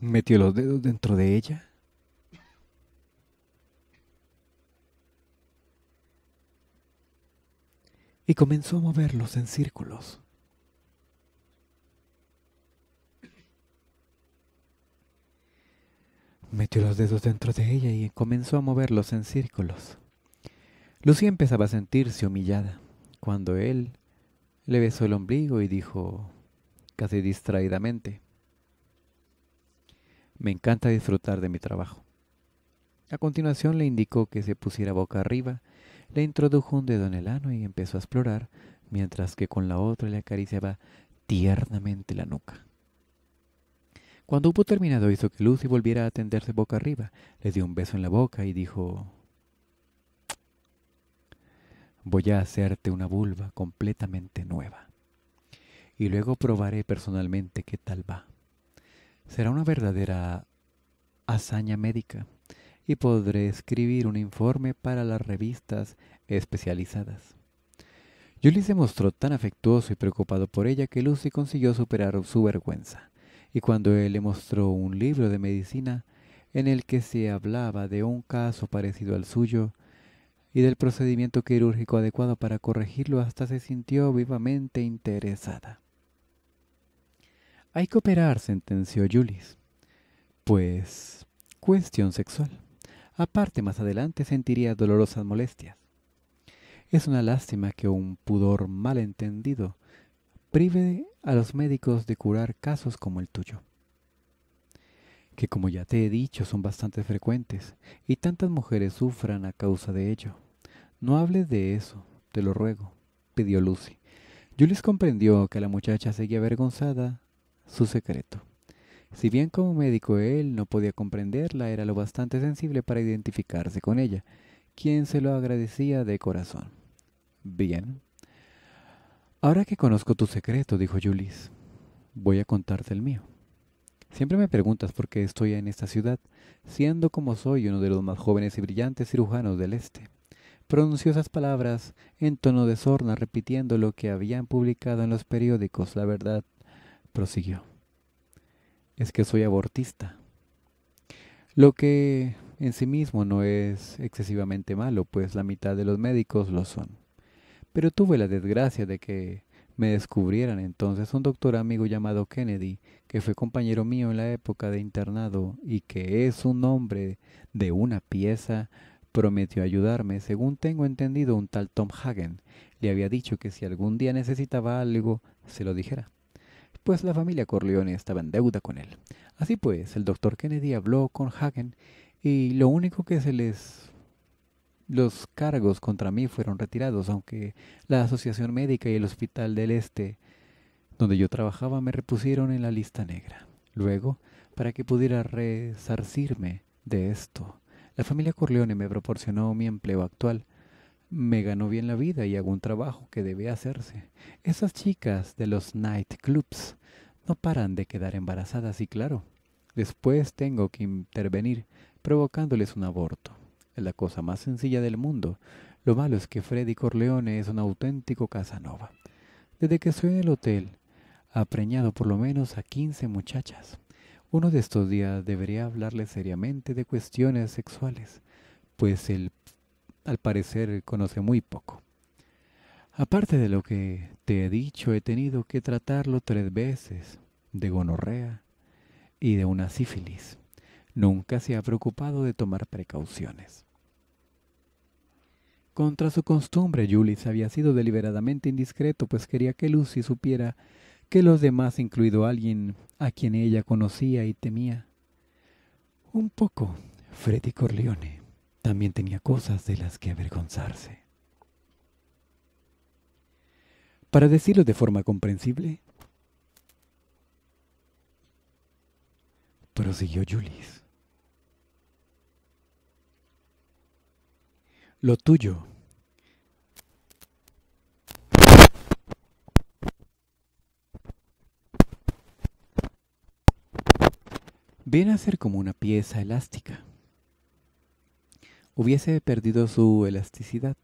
Metió los dedos dentro de ella. Y comenzó a moverlos en círculos. Metió los dedos dentro de ella y comenzó a moverlos en círculos. Lucía empezaba a sentirse humillada cuando él le besó el ombligo y dijo casi distraídamente, me encanta disfrutar de mi trabajo. A continuación le indicó que se pusiera boca arriba, le introdujo un dedo en el ano y empezó a explorar, mientras que con la otra le acariciaba tiernamente la nuca. Cuando hubo terminado hizo que Lucy volviera a atenderse boca arriba, le dio un beso en la boca y dijo Voy a hacerte una vulva completamente nueva. Y luego probaré personalmente qué tal va. Será una verdadera hazaña médica y podré escribir un informe para las revistas especializadas. Julie se mostró tan afectuoso y preocupado por ella que Lucy consiguió superar su vergüenza y cuando él le mostró un libro de medicina en el que se hablaba de un caso parecido al suyo y del procedimiento quirúrgico adecuado para corregirlo, hasta se sintió vivamente interesada. Hay que operar, sentenció Julis. Pues, cuestión sexual. Aparte, más adelante sentiría dolorosas molestias. Es una lástima que un pudor malentendido prive a los médicos de curar casos como el tuyo, que como ya te he dicho son bastante frecuentes y tantas mujeres sufran a causa de ello. No hables de eso, te lo ruego, pidió Lucy. Julius comprendió que la muchacha seguía avergonzada su secreto. Si bien como médico él no podía comprenderla, era lo bastante sensible para identificarse con ella, quien se lo agradecía de corazón. Bien, Ahora que conozco tu secreto, dijo Julis, voy a contarte el mío. Siempre me preguntas por qué estoy en esta ciudad, siendo como soy uno de los más jóvenes y brillantes cirujanos del Este. Pronunció esas palabras en tono de sorna, repitiendo lo que habían publicado en los periódicos. La verdad, prosiguió. Es que soy abortista. Lo que en sí mismo no es excesivamente malo, pues la mitad de los médicos lo son. Pero tuve la desgracia de que me descubrieran entonces un doctor amigo llamado Kennedy, que fue compañero mío en la época de internado y que es un hombre de una pieza, prometió ayudarme, según tengo entendido un tal Tom Hagen. Le había dicho que si algún día necesitaba algo, se lo dijera. Pues la familia Corleone estaba en deuda con él. Así pues, el doctor Kennedy habló con Hagen y lo único que se les los cargos contra mí fueron retirados, aunque la Asociación Médica y el Hospital del Este, donde yo trabajaba, me repusieron en la lista negra. Luego, para que pudiera resarcirme de esto, la familia Corleone me proporcionó mi empleo actual. Me ganó bien la vida y hago un trabajo que debe hacerse. Esas chicas de los nightclubs no paran de quedar embarazadas y claro, después tengo que intervenir provocándoles un aborto. Es la cosa más sencilla del mundo. Lo malo es que Freddy Corleone es un auténtico Casanova. Desde que estoy en el hotel, ha preñado por lo menos a 15 muchachas. Uno de estos días debería hablarle seriamente de cuestiones sexuales, pues él, al parecer, conoce muy poco. Aparte de lo que te he dicho, he tenido que tratarlo tres veces de gonorrea y de una sífilis nunca se ha preocupado de tomar precauciones. Contra su costumbre, Julius había sido deliberadamente indiscreto, pues quería que Lucy supiera que los demás, incluido alguien a quien ella conocía y temía. Un poco, Freddy Corleone también tenía cosas de las que avergonzarse. Para decirlo de forma comprensible, prosiguió Julius. lo tuyo. Viene a ser como una pieza elástica. Hubiese perdido su elasticidad.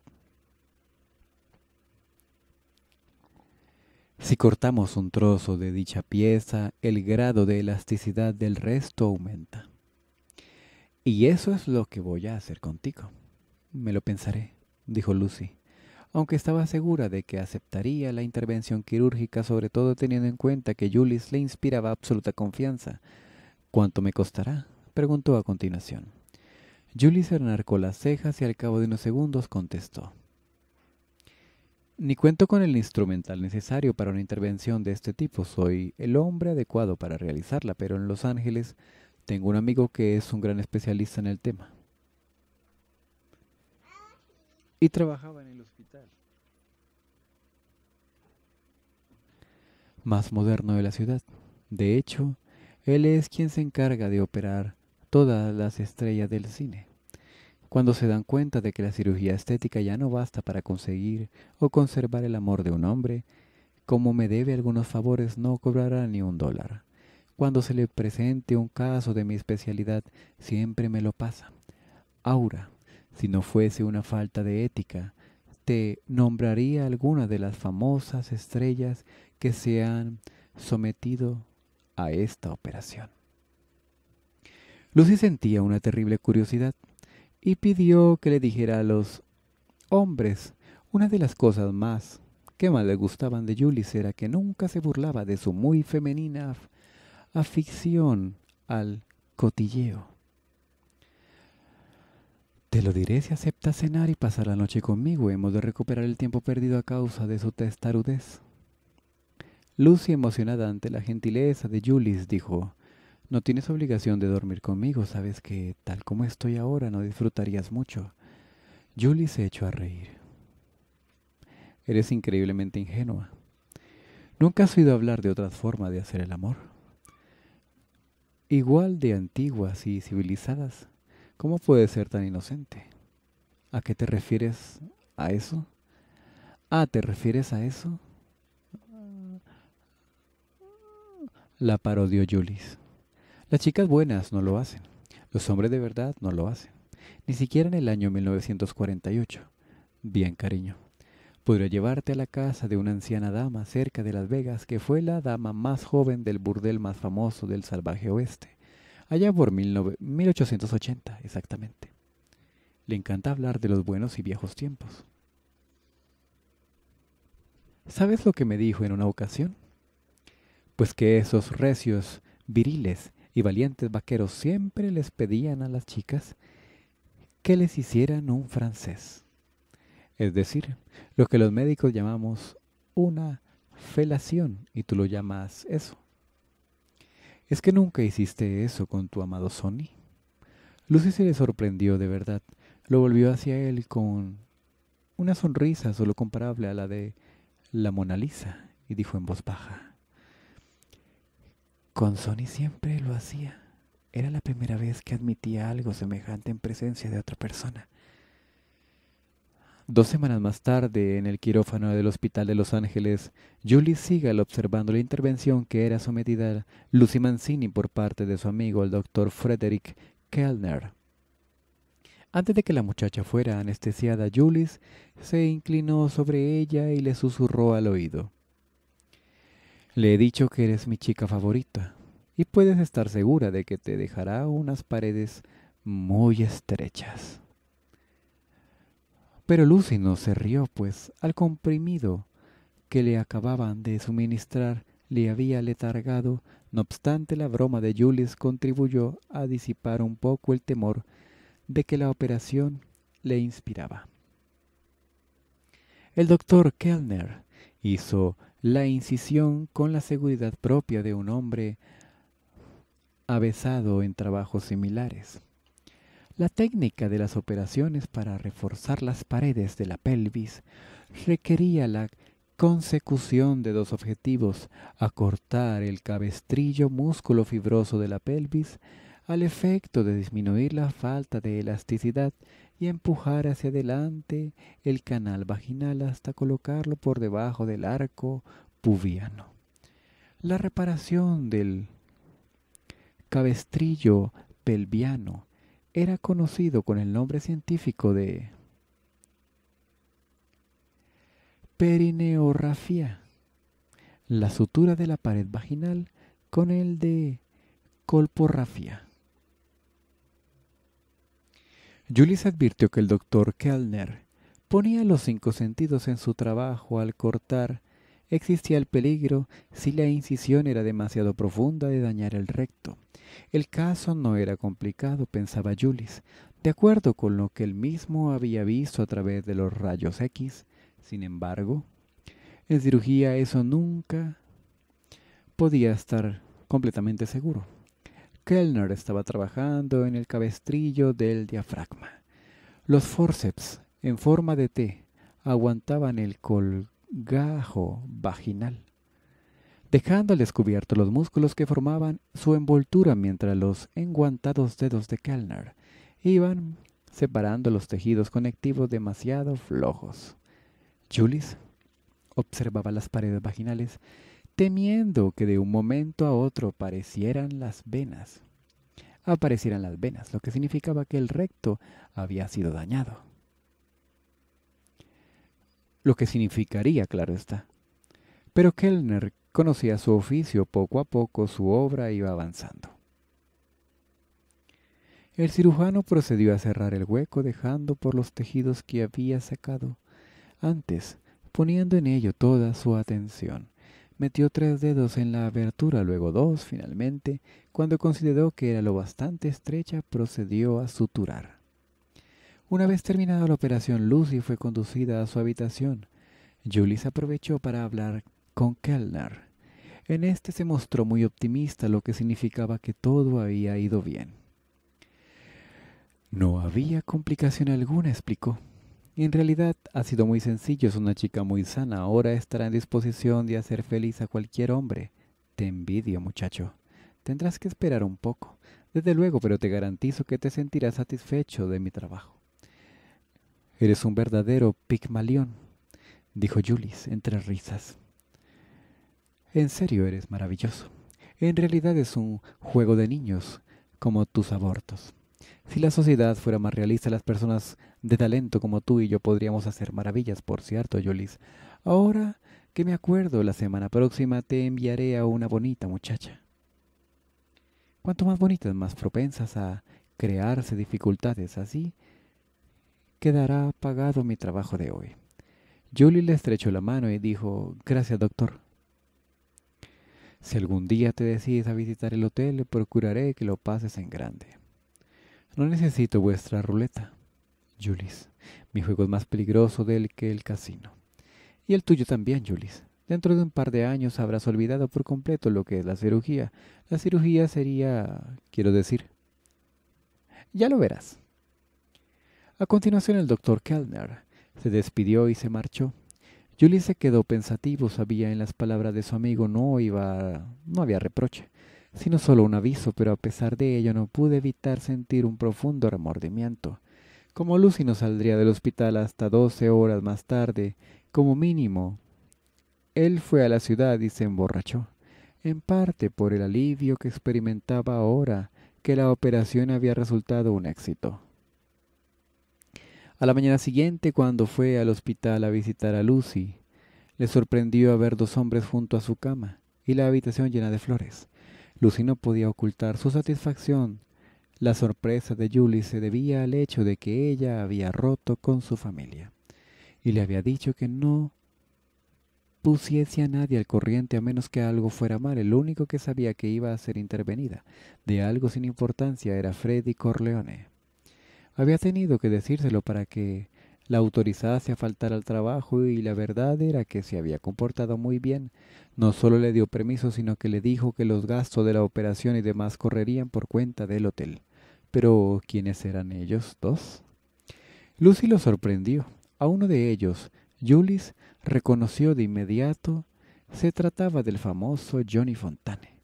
Si cortamos un trozo de dicha pieza, el grado de elasticidad del resto aumenta. Y eso es lo que voy a hacer contigo. Me lo pensaré, dijo Lucy, aunque estaba segura de que aceptaría la intervención quirúrgica, sobre todo teniendo en cuenta que Julius le inspiraba absoluta confianza. ¿Cuánto me costará? preguntó a continuación. Julius enarcó las cejas y al cabo de unos segundos contestó. Ni cuento con el instrumental necesario para una intervención de este tipo. Soy el hombre adecuado para realizarla, pero en Los Ángeles tengo un amigo que es un gran especialista en el tema y trabajaba en el hospital más moderno de la ciudad. De hecho, él es quien se encarga de operar todas las estrellas del cine. Cuando se dan cuenta de que la cirugía estética ya no basta para conseguir o conservar el amor de un hombre, como me debe algunos favores no cobrará ni un dólar. Cuando se le presente un caso de mi especialidad, siempre me lo pasa. Aura, si no fuese una falta de ética, te nombraría alguna de las famosas estrellas que se han sometido a esta operación. Lucy sentía una terrible curiosidad y pidió que le dijera a los hombres una de las cosas más que más le gustaban de Julis era que nunca se burlaba de su muy femenina afición al cotilleo. Te lo diré si aceptas cenar y pasar la noche conmigo. Hemos de recuperar el tiempo perdido a causa de su testarudez. Lucy, emocionada ante la gentileza de Julis, dijo, No tienes obligación de dormir conmigo, sabes que, tal como estoy ahora, no disfrutarías mucho. Julie se echó a reír. Eres increíblemente ingenua. Nunca has oído hablar de otra forma de hacer el amor. Igual de antiguas y civilizadas. ¿Cómo puede ser tan inocente? ¿A qué te refieres a eso? Ah, ¿te refieres a eso? La parodió Julis. Las chicas buenas no lo hacen. Los hombres de verdad no lo hacen. Ni siquiera en el año 1948. Bien, cariño. Podría llevarte a la casa de una anciana dama cerca de Las Vegas que fue la dama más joven del burdel más famoso del salvaje oeste allá por 1880 exactamente. Le encanta hablar de los buenos y viejos tiempos. ¿Sabes lo que me dijo en una ocasión? Pues que esos recios, viriles y valientes vaqueros siempre les pedían a las chicas que les hicieran un francés. Es decir, lo que los médicos llamamos una felación y tú lo llamas eso. ¿Es que nunca hiciste eso con tu amado Sonny? Lucy se le sorprendió de verdad. Lo volvió hacia él con una sonrisa solo comparable a la de la Mona Lisa y dijo en voz baja. Con Sonny siempre lo hacía. Era la primera vez que admitía algo semejante en presencia de otra persona. Dos semanas más tarde, en el quirófano del Hospital de Los Ángeles, Julie siga observando la intervención que era sometida Lucy Mancini por parte de su amigo el doctor Frederick Kellner. Antes de que la muchacha fuera anestesiada, Julis se inclinó sobre ella y le susurró al oído. Le he dicho que eres mi chica favorita y puedes estar segura de que te dejará unas paredes muy estrechas. Pero Lucino se rió, pues al comprimido que le acababan de suministrar le había letargado, no obstante la broma de Julius contribuyó a disipar un poco el temor de que la operación le inspiraba. El doctor Kellner hizo la incisión con la seguridad propia de un hombre avesado en trabajos similares. La técnica de las operaciones para reforzar las paredes de la pelvis requería la consecución de dos objetivos, acortar el cabestrillo músculo fibroso de la pelvis al efecto de disminuir la falta de elasticidad y empujar hacia adelante el canal vaginal hasta colocarlo por debajo del arco pubiano. La reparación del cabestrillo pelviano era conocido con el nombre científico de perineorrafía, la sutura de la pared vaginal con el de colporrafía. Julius advirtió que el doctor Kellner ponía los cinco sentidos en su trabajo al cortar existía el peligro si la incisión era demasiado profunda de dañar el recto. El caso no era complicado, pensaba Julis, de acuerdo con lo que él mismo había visto a través de los rayos X. Sin embargo, en cirugía eso nunca podía estar completamente seguro. Kellner estaba trabajando en el cabestrillo del diafragma. Los forceps, en forma de T, aguantaban el col gajo vaginal, dejando al descubierto los músculos que formaban su envoltura mientras los enguantados dedos de Kellner iban separando los tejidos conectivos demasiado flojos. Julis observaba las paredes vaginales, temiendo que de un momento a otro aparecieran las venas. Aparecieran las venas, lo que significaba que el recto había sido dañado lo que significaría, claro está. Pero Kellner conocía su oficio, poco a poco su obra iba avanzando. El cirujano procedió a cerrar el hueco dejando por los tejidos que había sacado. Antes, poniendo en ello toda su atención, metió tres dedos en la abertura, luego dos, finalmente, cuando consideró que era lo bastante estrecha, procedió a suturar. Una vez terminada la operación, Lucy fue conducida a su habitación. se aprovechó para hablar con Kellner. En este se mostró muy optimista, lo que significaba que todo había ido bien. No había complicación alguna, explicó. En realidad ha sido muy sencillo, es una chica muy sana, ahora estará en disposición de hacer feliz a cualquier hombre. Te envidio, muchacho. Tendrás que esperar un poco, desde luego, pero te garantizo que te sentirás satisfecho de mi trabajo. Eres un verdadero pigmalión, dijo Julis entre risas. En serio eres maravilloso. En realidad es un juego de niños, como tus abortos. Si la sociedad fuera más realista, las personas de talento como tú y yo podríamos hacer maravillas, por cierto, Julis. Ahora que me acuerdo, la semana próxima te enviaré a una bonita muchacha. Cuanto más bonitas, más propensas a crearse dificultades. Así quedará pagado mi trabajo de hoy. Julie le estrechó la mano y dijo, gracias doctor. Si algún día te decides a visitar el hotel, procuraré que lo pases en grande. No necesito vuestra ruleta, Julis. Mi juego es más peligroso del que el casino. Y el tuyo también, Julis. Dentro de un par de años habrás olvidado por completo lo que es la cirugía. La cirugía sería... quiero decir... Ya lo verás. A continuación el doctor Kellner se despidió y se marchó. Julie se quedó pensativo, sabía en las palabras de su amigo no iba, no había reproche, sino solo un aviso, pero a pesar de ello no pude evitar sentir un profundo remordimiento. Como Lucy no saldría del hospital hasta doce horas más tarde, como mínimo, él fue a la ciudad y se emborrachó, en parte por el alivio que experimentaba ahora que la operación había resultado un éxito. A la mañana siguiente, cuando fue al hospital a visitar a Lucy, le sorprendió a ver dos hombres junto a su cama y la habitación llena de flores. Lucy no podía ocultar su satisfacción. La sorpresa de Julie se debía al hecho de que ella había roto con su familia y le había dicho que no pusiese a nadie al corriente a menos que algo fuera mal. El único que sabía que iba a ser intervenida de algo sin importancia era Freddy Corleone. Había tenido que decírselo para que la autorizase a faltar al trabajo y la verdad era que se había comportado muy bien. No solo le dio permiso, sino que le dijo que los gastos de la operación y demás correrían por cuenta del hotel. Pero, ¿quiénes eran ellos dos? Lucy lo sorprendió. A uno de ellos, Julis, reconoció de inmediato se trataba del famoso Johnny Fontane.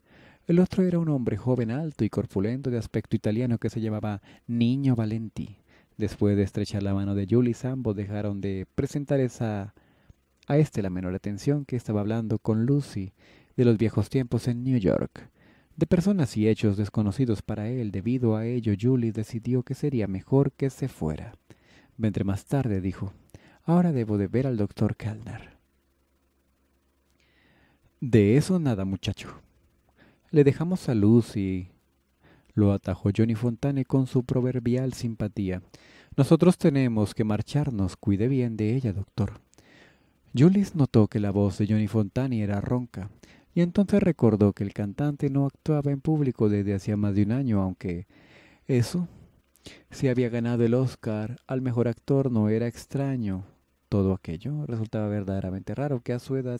El otro era un hombre joven, alto y corpulento de aspecto italiano que se llamaba Niño Valentí. Después de estrechar la mano de Julie, ambos dejaron de presentar esa a este la menor atención que estaba hablando con Lucy de los viejos tiempos en New York, de personas y hechos desconocidos para él. Debido a ello, Julie decidió que sería mejor que se fuera. Vendré más tarde, dijo. Ahora debo de ver al doctor Kellner. De eso nada, muchacho. Le dejamos a Lucy, lo atajó Johnny Fontane con su proverbial simpatía. Nosotros tenemos que marcharnos, cuide bien de ella, doctor. Julius notó que la voz de Johnny Fontane era ronca, y entonces recordó que el cantante no actuaba en público desde hacía más de un año, aunque eso, si había ganado el Oscar al mejor actor, no era extraño. Todo aquello resultaba verdaderamente raro que a su edad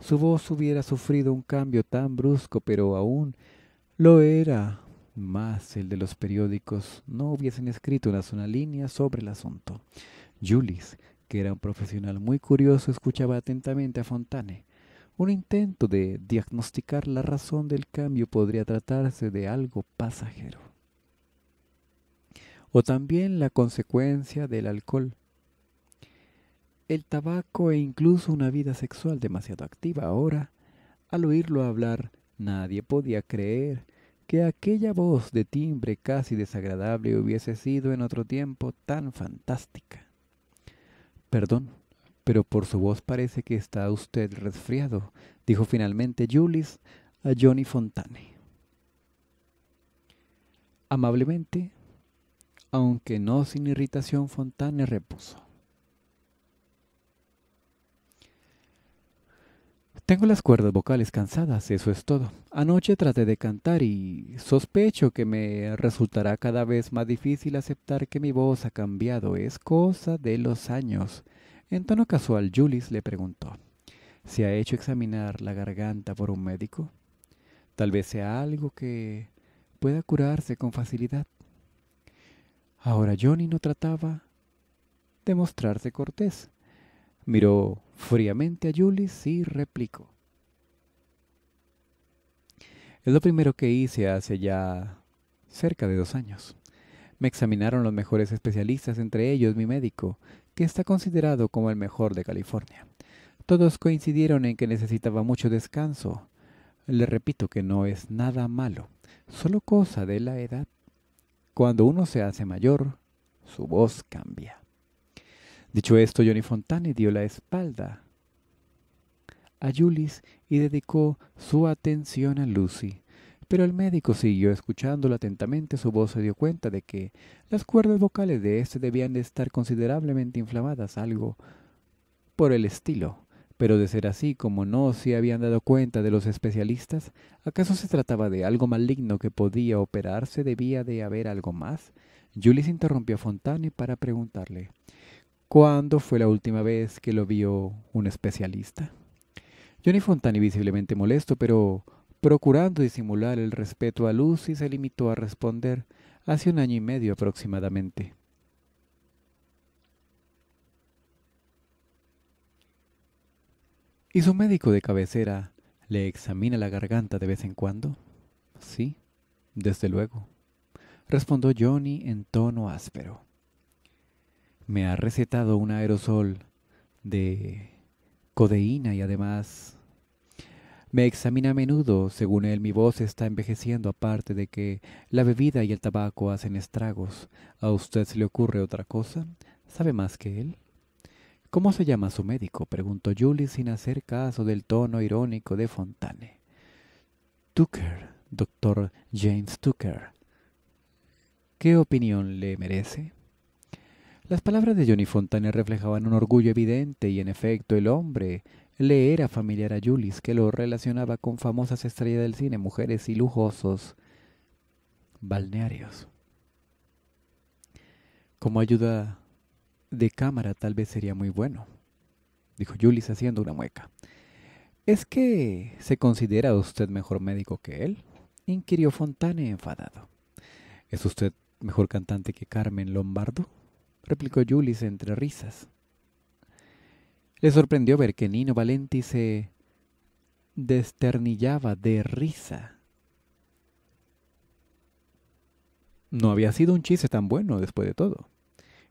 su voz hubiera sufrido un cambio tan brusco, pero aún lo era más el de los periódicos no hubiesen escrito una sola línea sobre el asunto. Julis, que era un profesional muy curioso, escuchaba atentamente a Fontane. Un intento de diagnosticar la razón del cambio podría tratarse de algo pasajero. O también la consecuencia del alcohol el tabaco e incluso una vida sexual demasiado activa. Ahora, al oírlo hablar, nadie podía creer que aquella voz de timbre casi desagradable hubiese sido en otro tiempo tan fantástica. Perdón, pero por su voz parece que está usted resfriado, dijo finalmente Julis a Johnny Fontane. Amablemente, aunque no sin irritación, Fontane repuso. Tengo las cuerdas vocales cansadas, eso es todo. Anoche traté de cantar y sospecho que me resultará cada vez más difícil aceptar que mi voz ha cambiado. Es cosa de los años. En tono casual, Julis le preguntó. ¿Se ha hecho examinar la garganta por un médico? Tal vez sea algo que pueda curarse con facilidad. Ahora Johnny no trataba de mostrarse cortés. Miró fríamente a Julis y replicó. Es lo primero que hice hace ya cerca de dos años. Me examinaron los mejores especialistas, entre ellos mi médico, que está considerado como el mejor de California. Todos coincidieron en que necesitaba mucho descanso. Le repito que no es nada malo, solo cosa de la edad. Cuando uno se hace mayor, su voz cambia. Dicho esto, Johnny Fontane dio la espalda a Julis y dedicó su atención a Lucy. Pero el médico siguió escuchándola atentamente. Su voz se dio cuenta de que las cuerdas vocales de éste debían de estar considerablemente inflamadas, algo por el estilo. Pero de ser así, como no se habían dado cuenta de los especialistas, ¿acaso se trataba de algo maligno que podía operarse? ¿Debía de haber algo más? Julis interrumpió a Fontane para preguntarle. ¿Cuándo fue la última vez que lo vio un especialista? Johnny Fontani, visiblemente molesto, pero procurando disimular el respeto a Lucy, se limitó a responder hace un año y medio aproximadamente. ¿Y su médico de cabecera le examina la garganta de vez en cuando? Sí, desde luego, respondió Johnny en tono áspero me ha recetado un aerosol de codeína y además me examina a menudo, según él mi voz está envejeciendo, aparte de que la bebida y el tabaco hacen estragos. ¿A usted se le ocurre otra cosa? ¿Sabe más que él? ¿Cómo se llama su médico? preguntó Julie sin hacer caso del tono irónico de Fontane. Tucker, doctor James Tucker. ¿Qué opinión le merece? Las palabras de Johnny Fontane reflejaban un orgullo evidente y en efecto el hombre le era familiar a Julis, que lo relacionaba con famosas estrellas del cine, mujeres y lujosos balnearios. Como ayuda de cámara tal vez sería muy bueno, dijo Julis haciendo una mueca. ¿Es que se considera usted mejor médico que él? inquirió Fontane enfadado. ¿Es usted mejor cantante que Carmen Lombardo? replicó Julis entre risas. Le sorprendió ver que Nino Valenti se desternillaba de risa. No había sido un chiste tan bueno después de todo.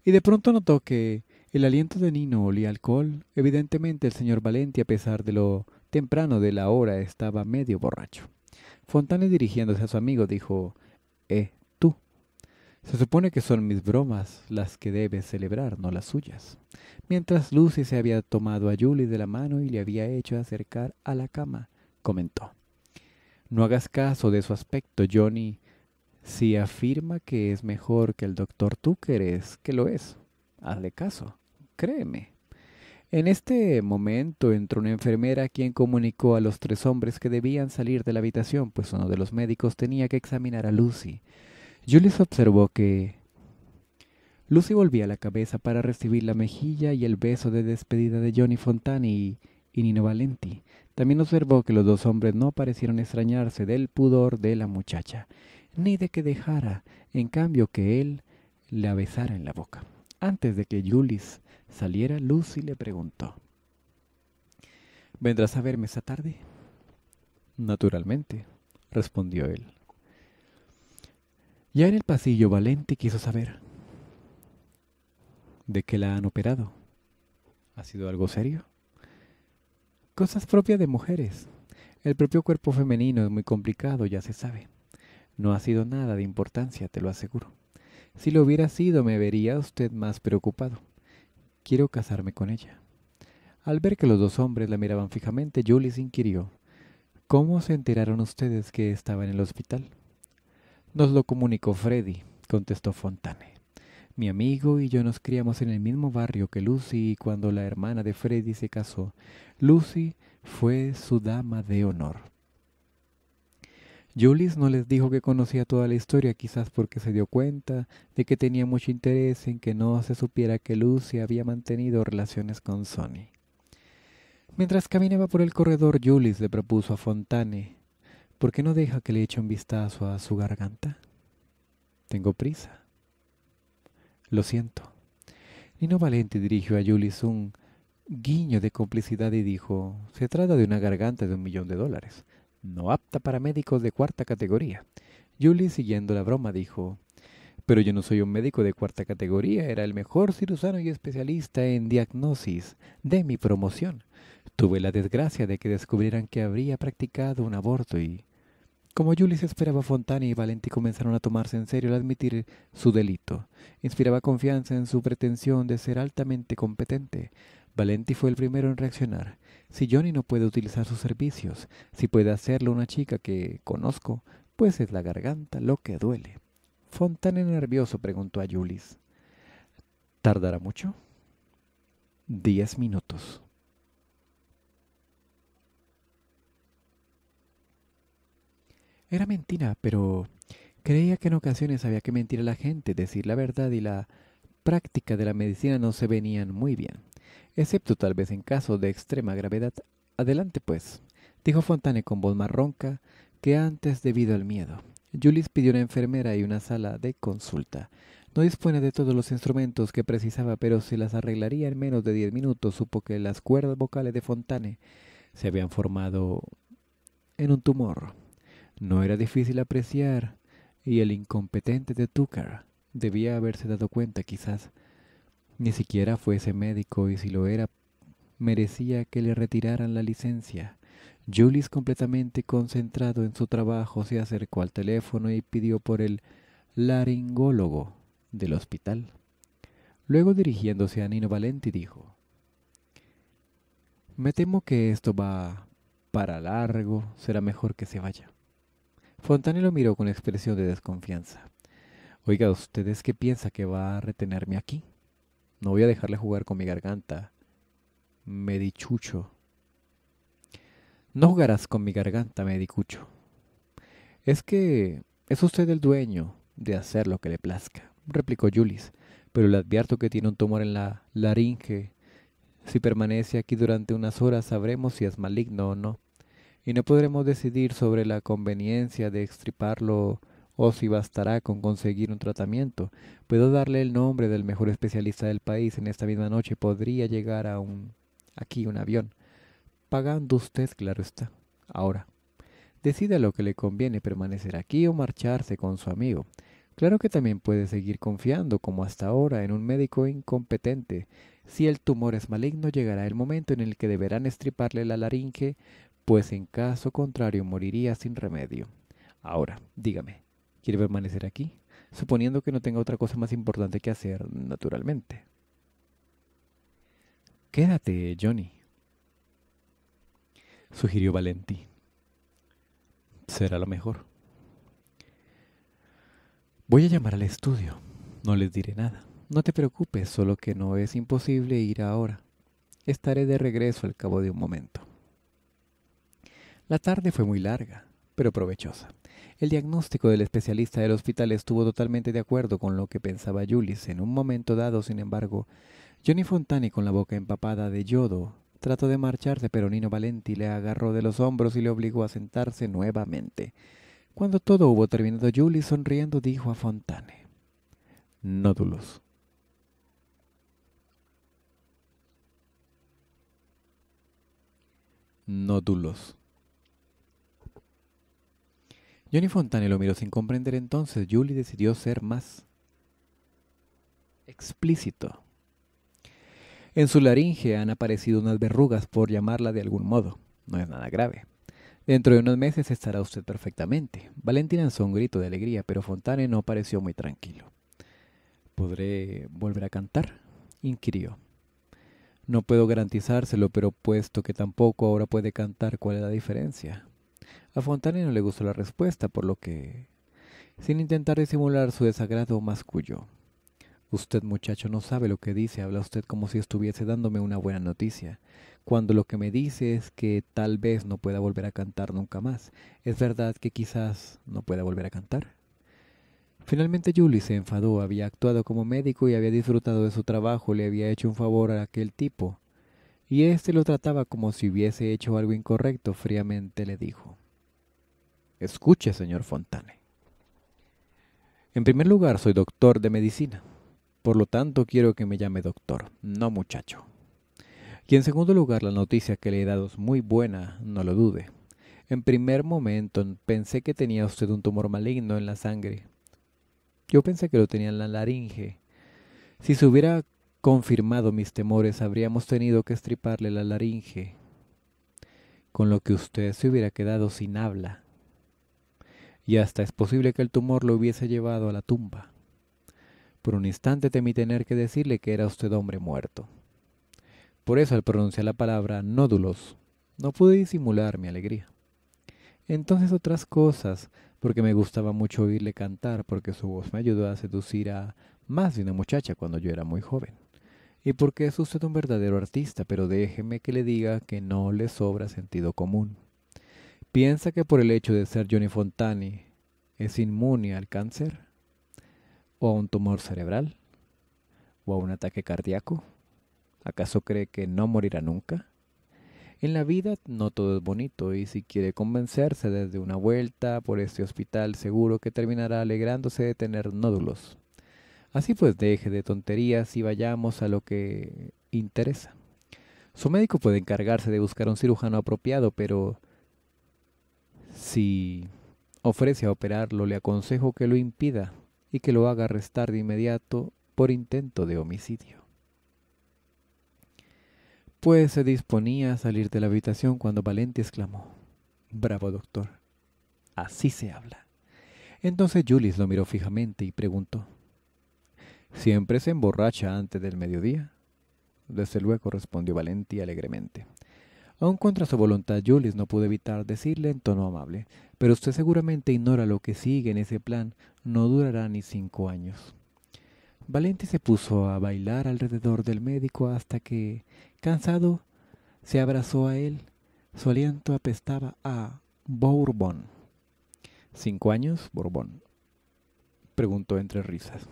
Y de pronto notó que el aliento de Nino olía alcohol. Evidentemente el señor Valenti, a pesar de lo temprano de la hora, estaba medio borracho. Fontane dirigiéndose a su amigo dijo, Eh, se supone que son mis bromas las que debes celebrar, no las suyas. Mientras Lucy se había tomado a Julie de la mano y le había hecho acercar a la cama, comentó. No hagas caso de su aspecto, Johnny. Si afirma que es mejor que el doctor tú es que lo es, hazle caso, créeme. En este momento entró una enfermera quien comunicó a los tres hombres que debían salir de la habitación, pues uno de los médicos tenía que examinar a Lucy. Julius observó que Lucy volvía la cabeza para recibir la mejilla y el beso de despedida de Johnny Fontani y, Nino Valenti. También observó que los dos hombres no parecieron extrañarse del pudor de la muchacha, ni de que dejara, en cambio, que él la besara en la boca. Antes de que Julius saliera, Lucy le preguntó. ¿Vendrás a verme esta tarde? Naturalmente, respondió él. Ya en el pasillo, Valente quiso saber de qué la han operado. ¿Ha sido algo serio? Cosas propias de mujeres. El propio cuerpo femenino es muy complicado, ya se sabe. No ha sido nada de importancia, te lo aseguro. Si lo hubiera sido, me vería usted más preocupado. Quiero casarme con ella. Al ver que los dos hombres la miraban fijamente, Julius inquirió. ¿Cómo se enteraron ustedes que estaba en el hospital? Nos lo comunicó Freddy, contestó Fontane. Mi amigo y yo nos criamos en el mismo barrio que Lucy y cuando la hermana de Freddy se casó, Lucy fue su dama de honor. Julis no les dijo que conocía toda la historia, quizás porque se dio cuenta de que tenía mucho interés en que no se supiera que Lucy había mantenido relaciones con Sonny. Mientras caminaba por el corredor, Julis le propuso a Fontane ¿Por qué no deja que le eche un vistazo a su garganta? Tengo prisa. Lo siento. Nino Valente dirigió a Julis un guiño de complicidad y dijo, se trata de una garganta de un millón de dólares, no apta para médicos de cuarta categoría. Julie, siguiendo la broma, dijo, pero yo no soy un médico de cuarta categoría, era el mejor cirujano y especialista en diagnosis de mi promoción. Tuve la desgracia de que descubrieran que habría practicado un aborto y como Julius esperaba, Fontana y Valenti comenzaron a tomarse en serio el admitir su delito. Inspiraba confianza en su pretensión de ser altamente competente. Valenti fue el primero en reaccionar. Si Johnny no puede utilizar sus servicios, si puede hacerlo una chica que conozco, pues es la garganta lo que duele. Fontana nervioso preguntó a Julis. ¿Tardará mucho? Diez minutos. Era mentira, pero creía que en ocasiones había que mentir a la gente, decir la verdad y la práctica de la medicina no se venían muy bien, excepto tal vez en casos de extrema gravedad. Adelante, pues, dijo Fontane con voz más ronca que antes debido al miedo. Julis pidió una enfermera y una sala de consulta. No dispone de todos los instrumentos que precisaba, pero se las arreglaría en menos de diez minutos. Supo que las cuerdas vocales de Fontane se habían formado en un tumor no era difícil apreciar, y el incompetente de Tucker debía haberse dado cuenta quizás. Ni siquiera fuese médico y si lo era, merecía que le retiraran la licencia. Julius, completamente concentrado en su trabajo, se acercó al teléfono y pidió por el laringólogo del hospital. Luego, dirigiéndose a Nino Valenti, dijo, Me temo que esto va para largo, será mejor que se vaya lo miró con expresión de desconfianza. Oiga, ¿ustedes qué piensa que va a retenerme aquí? No voy a dejarle jugar con mi garganta. medichucho. No jugarás con mi garganta, medicucho. Es que es usted el dueño de hacer lo que le plazca, replicó Julis, pero le advierto que tiene un tumor en la laringe. Si permanece aquí durante unas horas sabremos si es maligno o no y no podremos decidir sobre la conveniencia de extriparlo o si bastará con conseguir un tratamiento. Puedo darle el nombre del mejor especialista del país. En esta misma noche podría llegar a un aquí un avión. Pagando usted, claro está. Ahora. Decida lo que le conviene, permanecer aquí o marcharse con su amigo. Claro que también puede seguir confiando, como hasta ahora, en un médico incompetente. Si el tumor es maligno, llegará el momento en el que deberán estriparle la laringe pues en caso contrario moriría sin remedio. Ahora, dígame, ¿quiere permanecer aquí? Suponiendo que no tenga otra cosa más importante que hacer, naturalmente. Quédate, Johnny, sugirió Valentín. Será lo mejor. Voy a llamar al estudio. No les diré nada. No te preocupes, solo que no es imposible ir ahora. Estaré de regreso al cabo de un momento. La tarde fue muy larga, pero provechosa. El diagnóstico del especialista del hospital estuvo totalmente de acuerdo con lo que pensaba Julis. En un momento dado, sin embargo, Johnny Fontane, con la boca empapada de yodo, trató de marcharse, pero Nino Valenti le agarró de los hombros y le obligó a sentarse nuevamente. Cuando todo hubo terminado, Julie, sonriendo, dijo a Fontane: Nódulos. Nódulos. Johnny Fontane lo miró sin comprender entonces. Julie decidió ser más explícito. En su laringe han aparecido unas verrugas, por llamarla de algún modo. No es nada grave. Dentro de unos meses estará usted perfectamente. Valentina lanzó un grito de alegría, pero Fontane no pareció muy tranquilo. ¿Podré volver a cantar? inquirió. No puedo garantizárselo, pero puesto que tampoco ahora puede cantar, ¿cuál es la diferencia? A Fontane no le gustó la respuesta, por lo que, sin intentar disimular su desagrado, masculló. Usted muchacho no sabe lo que dice, habla usted como si estuviese dándome una buena noticia, cuando lo que me dice es que tal vez no pueda volver a cantar nunca más. ¿Es verdad que quizás no pueda volver a cantar? Finalmente Julie se enfadó, había actuado como médico y había disfrutado de su trabajo, le había hecho un favor a aquel tipo, y éste lo trataba como si hubiese hecho algo incorrecto, fríamente le dijo. Escuche, señor Fontane. En primer lugar, soy doctor de medicina. Por lo tanto, quiero que me llame doctor, no muchacho. Y en segundo lugar, la noticia que le he dado es muy buena, no lo dude. En primer momento pensé que tenía usted un tumor maligno en la sangre. Yo pensé que lo tenía en la laringe. Si se hubiera confirmado mis temores, habríamos tenido que estriparle la laringe, con lo que usted se hubiera quedado sin habla y hasta es posible que el tumor lo hubiese llevado a la tumba. Por un instante temí tener que decirle que era usted hombre muerto. Por eso al pronunciar la palabra nódulos, no pude disimular mi alegría. Entonces otras cosas, porque me gustaba mucho oírle cantar, porque su voz me ayudó a seducir a más de una muchacha cuando yo era muy joven. Y porque es usted un verdadero artista, pero déjeme que le diga que no le sobra sentido común. ¿Piensa que por el hecho de ser Johnny Fontani es inmune al cáncer? ¿O a un tumor cerebral? ¿O a un ataque cardíaco? ¿Acaso cree que no morirá nunca? En la vida no todo es bonito y si quiere convencerse desde una vuelta por este hospital seguro que terminará alegrándose de tener nódulos. Así pues deje de tonterías y vayamos a lo que interesa. Su médico puede encargarse de buscar un cirujano apropiado, pero si ofrece a operarlo, le aconsejo que lo impida y que lo haga arrestar de inmediato por intento de homicidio. Pues se disponía a salir de la habitación cuando Valenti exclamó, Bravo doctor, así se habla. Entonces Julius lo miró fijamente y preguntó, ¿Siempre se emborracha antes del mediodía? Desde luego respondió Valenti alegremente. Aun contra su voluntad, Julius no pudo evitar decirle en tono amable, pero usted seguramente ignora lo que sigue en ese plan, no durará ni cinco años. Valente se puso a bailar alrededor del médico hasta que, cansado, se abrazó a él. Su aliento apestaba a Bourbon. ¿Cinco años, Bourbon? Preguntó entre risas.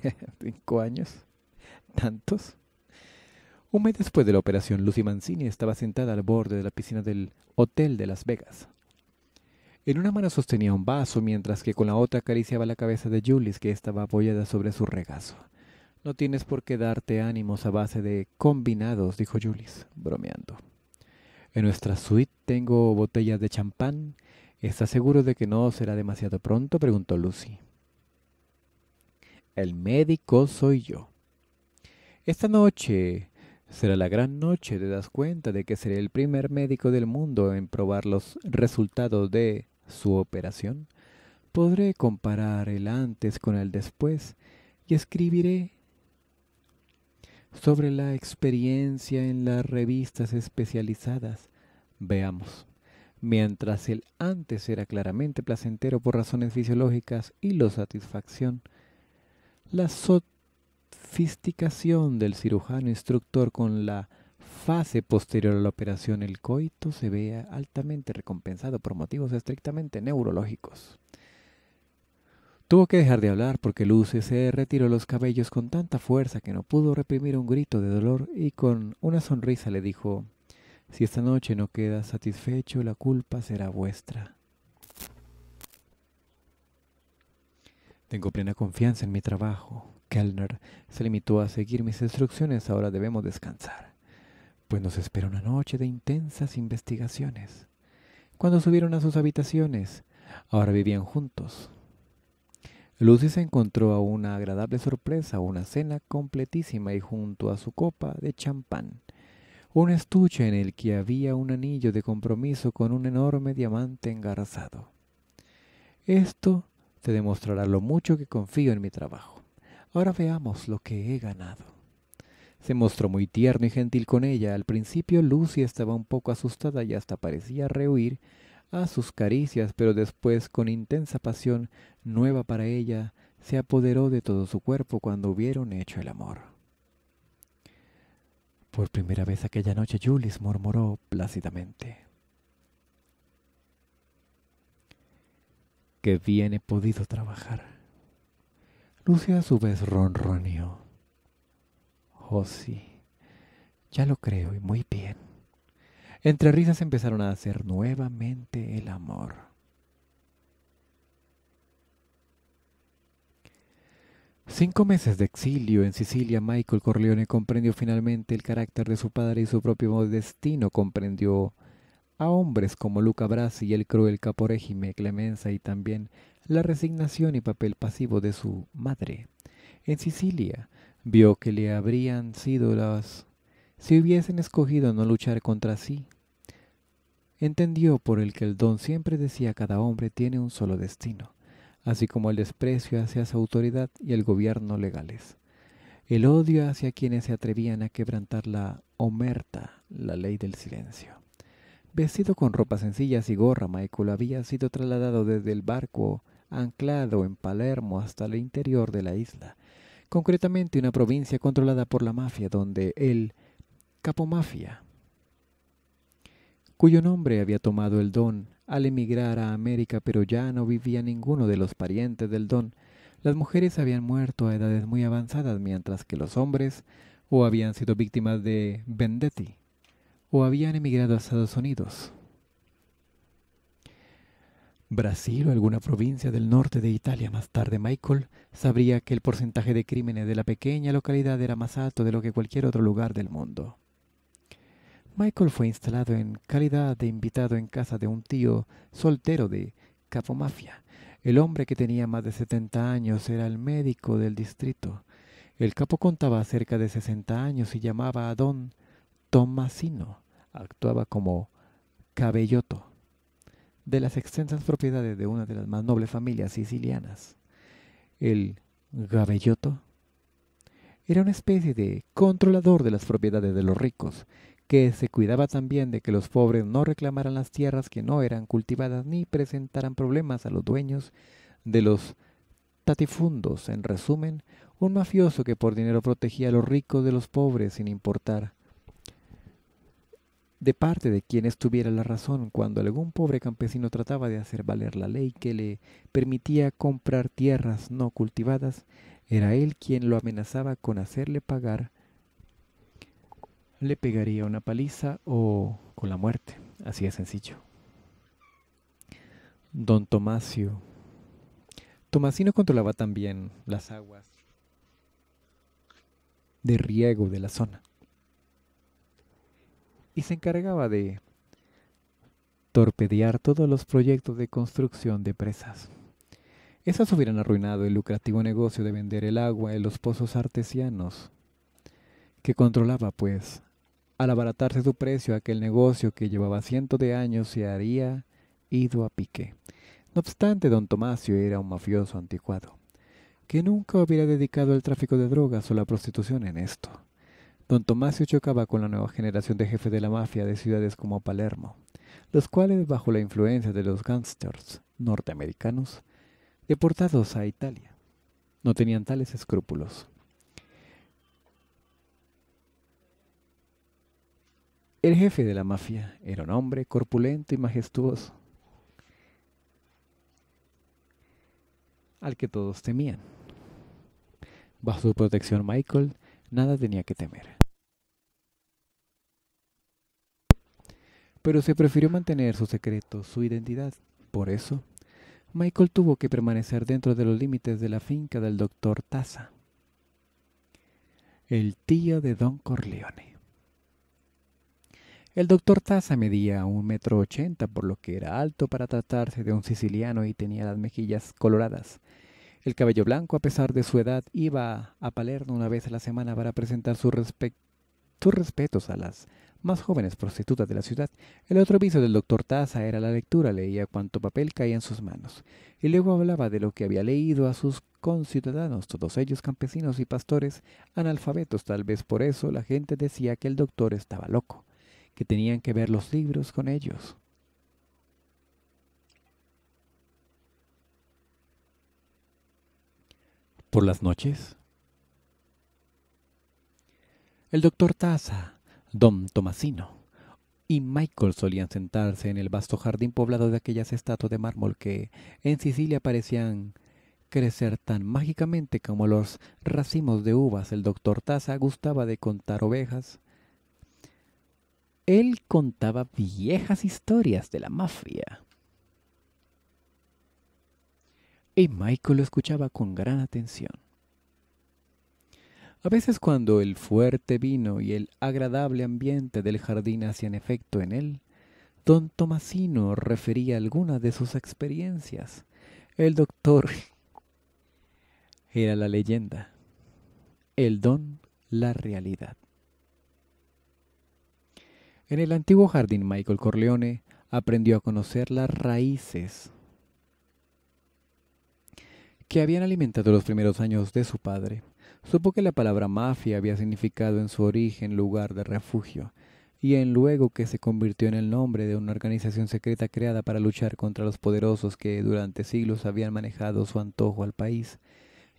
¿Cinco años? ¿Tantos? Un mes después de la operación, Lucy Mancini estaba sentada al borde de la piscina del Hotel de Las Vegas. En una mano sostenía un vaso, mientras que con la otra acariciaba la cabeza de Julis, que estaba apoyada sobre su regazo. No tienes por qué darte ánimos a base de combinados, dijo Julis, bromeando. En nuestra suite tengo botellas de champán. ¿Estás seguro de que no será demasiado pronto? preguntó Lucy. El médico soy yo. Esta noche Será la gran noche, de dar cuenta de que seré el primer médico del mundo en probar los resultados de su operación. Podré comparar el antes con el después y escribiré sobre la experiencia en las revistas especializadas. Veamos. Mientras el antes era claramente placentero por razones fisiológicas y lo satisfacción, la sofisticación del cirujano instructor con la fase posterior a la operación, el coito se vea altamente recompensado por motivos estrictamente neurológicos. Tuvo que dejar de hablar porque Luce se retiró los cabellos con tanta fuerza que no pudo reprimir un grito de dolor y con una sonrisa le dijo, si esta noche no queda satisfecho, la culpa será vuestra. Tengo plena confianza en mi trabajo, Kellner se limitó a seguir mis instrucciones. Ahora debemos descansar, pues nos espera una noche de intensas investigaciones. Cuando subieron a sus habitaciones, ahora vivían juntos. Lucy se encontró a una agradable sorpresa, una cena completísima y junto a su copa de champán, un estuche en el que había un anillo de compromiso con un enorme diamante engarzado. Esto te demostrará lo mucho que confío en mi trabajo. Ahora veamos lo que he ganado. Se mostró muy tierno y gentil con ella. Al principio Lucy estaba un poco asustada y hasta parecía rehuir a sus caricias, pero después, con intensa pasión nueva para ella, se apoderó de todo su cuerpo cuando hubieron hecho el amor. Por primera vez aquella noche Julis murmuró plácidamente. Que bien he podido trabajar. Lucia a su vez ronroneó. Oh sí, ya lo creo y muy bien. Entre risas empezaron a hacer nuevamente el amor. Cinco meses de exilio en Sicilia, Michael Corleone comprendió finalmente el carácter de su padre y su propio destino. Comprendió a hombres como Luca Brasi y el cruel caporégime Clemenza y también la resignación y papel pasivo de su madre. En Sicilia vio que le habrían sido las si hubiesen escogido no luchar contra sí. Entendió por el que el don siempre decía cada hombre tiene un solo destino, así como el desprecio hacia su autoridad y el gobierno legales. El odio hacia quienes se atrevían a quebrantar la omerta, la ley del silencio. Vestido con ropas sencillas y gorra, Michael había sido trasladado desde el barco anclado en Palermo hasta el interior de la isla, concretamente una provincia controlada por la mafia donde el Capomafia, cuyo nombre había tomado el don al emigrar a América pero ya no vivía ninguno de los parientes del don, las mujeres habían muerto a edades muy avanzadas mientras que los hombres o habían sido víctimas de Vendetti o habían emigrado a Estados Unidos Brasil o alguna provincia del norte de Italia más tarde, Michael sabría que el porcentaje de crímenes de la pequeña localidad era más alto de lo que cualquier otro lugar del mundo. Michael fue instalado en calidad de invitado en casa de un tío soltero de Capomafia. El hombre que tenía más de 70 años era el médico del distrito. El capo contaba cerca de 60 años y llamaba a don Tomasino. Actuaba como cabelloto de las extensas propiedades de una de las más nobles familias sicilianas. El Gabelloto era una especie de controlador de las propiedades de los ricos, que se cuidaba también de que los pobres no reclamaran las tierras que no eran cultivadas ni presentaran problemas a los dueños de los tatifundos. En resumen, un mafioso que por dinero protegía a los ricos de los pobres sin importar de parte de quienes tuviera la razón cuando algún pobre campesino trataba de hacer valer la ley que le permitía comprar tierras no cultivadas, era él quien lo amenazaba con hacerle pagar. Le pegaría una paliza o con la muerte, así de sencillo. Don Tomasio. Tomasino controlaba también las aguas de riego de la zona y se encargaba de torpedear todos los proyectos de construcción de presas. Esas hubieran arruinado el lucrativo negocio de vender el agua en los pozos artesianos, que controlaba, pues, al abaratarse su precio, aquel negocio que llevaba cientos de años se haría ido a pique. No obstante, don Tomasio era un mafioso anticuado, que nunca hubiera dedicado el tráfico de drogas o la prostitución en esto. Don Tomasio chocaba con la nueva generación de jefes de la mafia de ciudades como Palermo, los cuales, bajo la influencia de los gángsters norteamericanos, deportados a Italia, no tenían tales escrúpulos. El jefe de la mafia era un hombre corpulento y majestuoso, al que todos temían. Bajo su protección Michael, nada tenía que temer. pero se prefirió mantener su secreto, su identidad. Por eso, Michael tuvo que permanecer dentro de los límites de la finca del doctor Taza, el tío de Don Corleone. El doctor Taza medía un metro ochenta, por lo que era alto para tratarse de un siciliano y tenía las mejillas coloradas. El cabello blanco, a pesar de su edad, iba a Palermo una vez a la semana para presentar sus, sus respetos a las más jóvenes prostitutas de la ciudad. El otro vicio del doctor Taza era la lectura, leía cuanto papel caía en sus manos, y luego hablaba de lo que había leído a sus conciudadanos, todos ellos campesinos y pastores, analfabetos, tal vez por eso la gente decía que el doctor estaba loco, que tenían que ver los libros con ellos. Por las noches. El doctor Taza Don Tomasino y Michael solían sentarse en el vasto jardín poblado de aquellas estatuas de mármol que en Sicilia parecían crecer tan mágicamente como los racimos de uvas. El doctor Taza gustaba de contar ovejas. Él contaba viejas historias de la mafia. Y Michael lo escuchaba con gran atención. A veces cuando el fuerte vino y el agradable ambiente del jardín hacían efecto en él, don Tomasino refería algunas de sus experiencias. El doctor era la leyenda, el don la realidad. En el antiguo jardín Michael Corleone aprendió a conocer las raíces que habían alimentado los primeros años de su padre Supo que la palabra mafia había significado en su origen lugar de refugio, y en luego que se convirtió en el nombre de una organización secreta creada para luchar contra los poderosos que durante siglos habían manejado su antojo al país.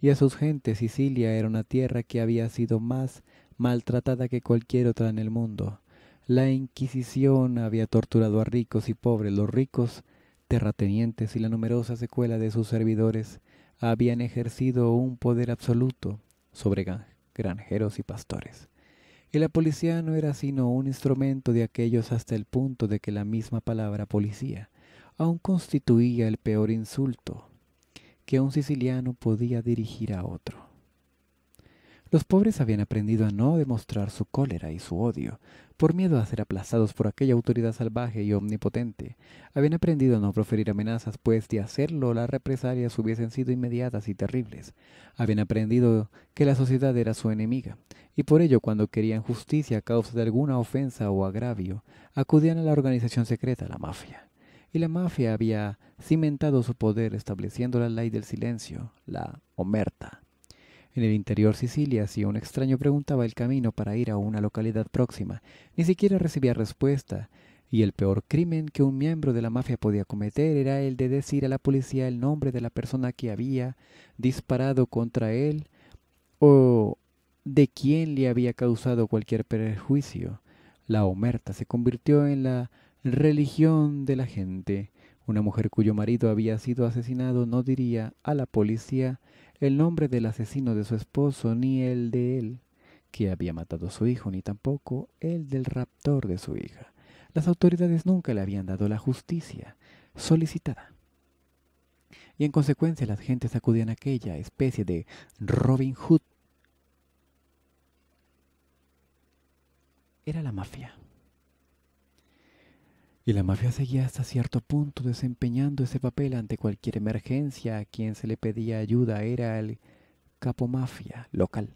Y a sus gentes Sicilia era una tierra que había sido más maltratada que cualquier otra en el mundo. La Inquisición había torturado a ricos y pobres, los ricos, terratenientes y la numerosa secuela de sus servidores habían ejercido un poder absoluto sobre granjeros y pastores. Y la policía no era sino un instrumento de aquellos hasta el punto de que la misma palabra policía aún constituía el peor insulto que un siciliano podía dirigir a otro. Los pobres habían aprendido a no demostrar su cólera y su odio, por miedo a ser aplazados por aquella autoridad salvaje y omnipotente, habían aprendido a no proferir amenazas, pues de hacerlo las represalias hubiesen sido inmediatas y terribles. Habían aprendido que la sociedad era su enemiga, y por ello cuando querían justicia a causa de alguna ofensa o agravio, acudían a la organización secreta, la mafia. Y la mafia había cimentado su poder estableciendo la ley del silencio, la omerta en el interior Sicilia, si un extraño preguntaba el camino para ir a una localidad próxima, ni siquiera recibía respuesta, y el peor crimen que un miembro de la mafia podía cometer era el de decir a la policía el nombre de la persona que había disparado contra él o de quien le había causado cualquier perjuicio. La omerta se convirtió en la religión de la gente. Una mujer cuyo marido había sido asesinado no diría a la policía el nombre del asesino de su esposo ni el de él, que había matado a su hijo, ni tampoco el del raptor de su hija. Las autoridades nunca le habían dado la justicia solicitada. Y en consecuencia las gentes acudían a aquella especie de Robin Hood. Era la mafia. Y la mafia seguía hasta cierto punto desempeñando ese papel ante cualquier emergencia. A quien se le pedía ayuda era el capomafia local.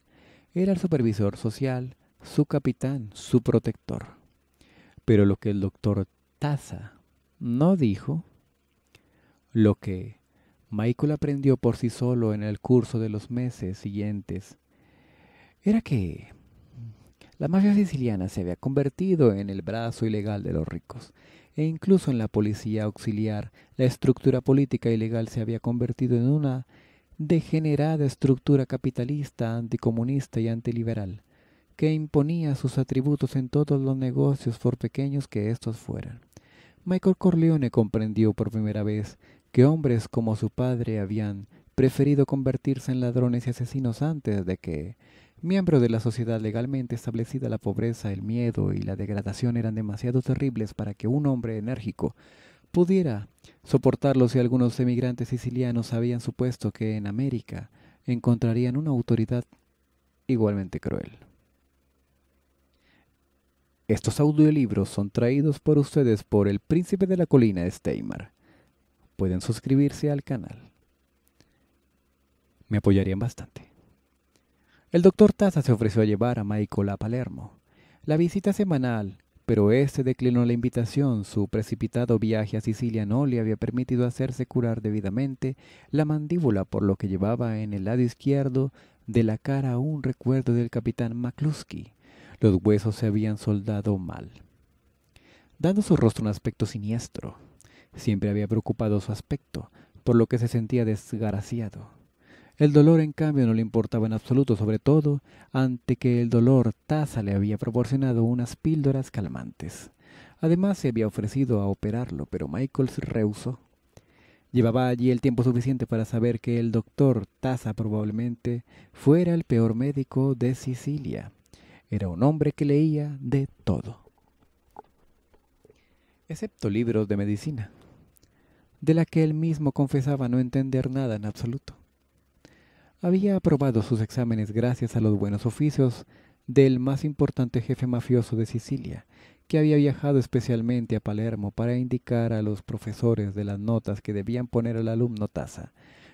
Era el supervisor social, su capitán, su protector. Pero lo que el doctor Taza no dijo, lo que Michael aprendió por sí solo en el curso de los meses siguientes, era que la mafia siciliana se había convertido en el brazo ilegal de los ricos e incluso en la policía auxiliar, la estructura política y legal se había convertido en una degenerada estructura capitalista, anticomunista y antiliberal, que imponía sus atributos en todos los negocios por pequeños que éstos fueran. Michael Corleone comprendió por primera vez que hombres como su padre habían preferido convertirse en ladrones y asesinos antes de que Miembro de la sociedad legalmente establecida, la pobreza, el miedo y la degradación eran demasiado terribles para que un hombre enérgico pudiera soportarlos y algunos emigrantes sicilianos habían supuesto que en América encontrarían una autoridad igualmente cruel. Estos audiolibros son traídos por ustedes por el príncipe de la colina Steimar. Pueden suscribirse al canal. Me apoyarían bastante. El doctor Taza se ofreció a llevar a Michael a Palermo. La visita semanal, pero este declinó la invitación. Su precipitado viaje a Sicilia no le había permitido hacerse curar debidamente la mandíbula, por lo que llevaba en el lado izquierdo de la cara un recuerdo del capitán McCluskey. Los huesos se habían soldado mal, dando su rostro un aspecto siniestro. Siempre había preocupado su aspecto, por lo que se sentía desgraciado. El dolor, en cambio, no le importaba en absoluto, sobre todo ante que el dolor Taza le había proporcionado unas píldoras calmantes. Además, se había ofrecido a operarlo, pero Michaels rehusó. Llevaba allí el tiempo suficiente para saber que el doctor Taza probablemente fuera el peor médico de Sicilia. Era un hombre que leía de todo, excepto libros de medicina, de la que él mismo confesaba no entender nada en absoluto. Había aprobado sus exámenes gracias a los buenos oficios del más importante jefe mafioso de Sicilia, que había viajado especialmente a Palermo para indicar a los profesores de las notas que debían poner al alumno Taza,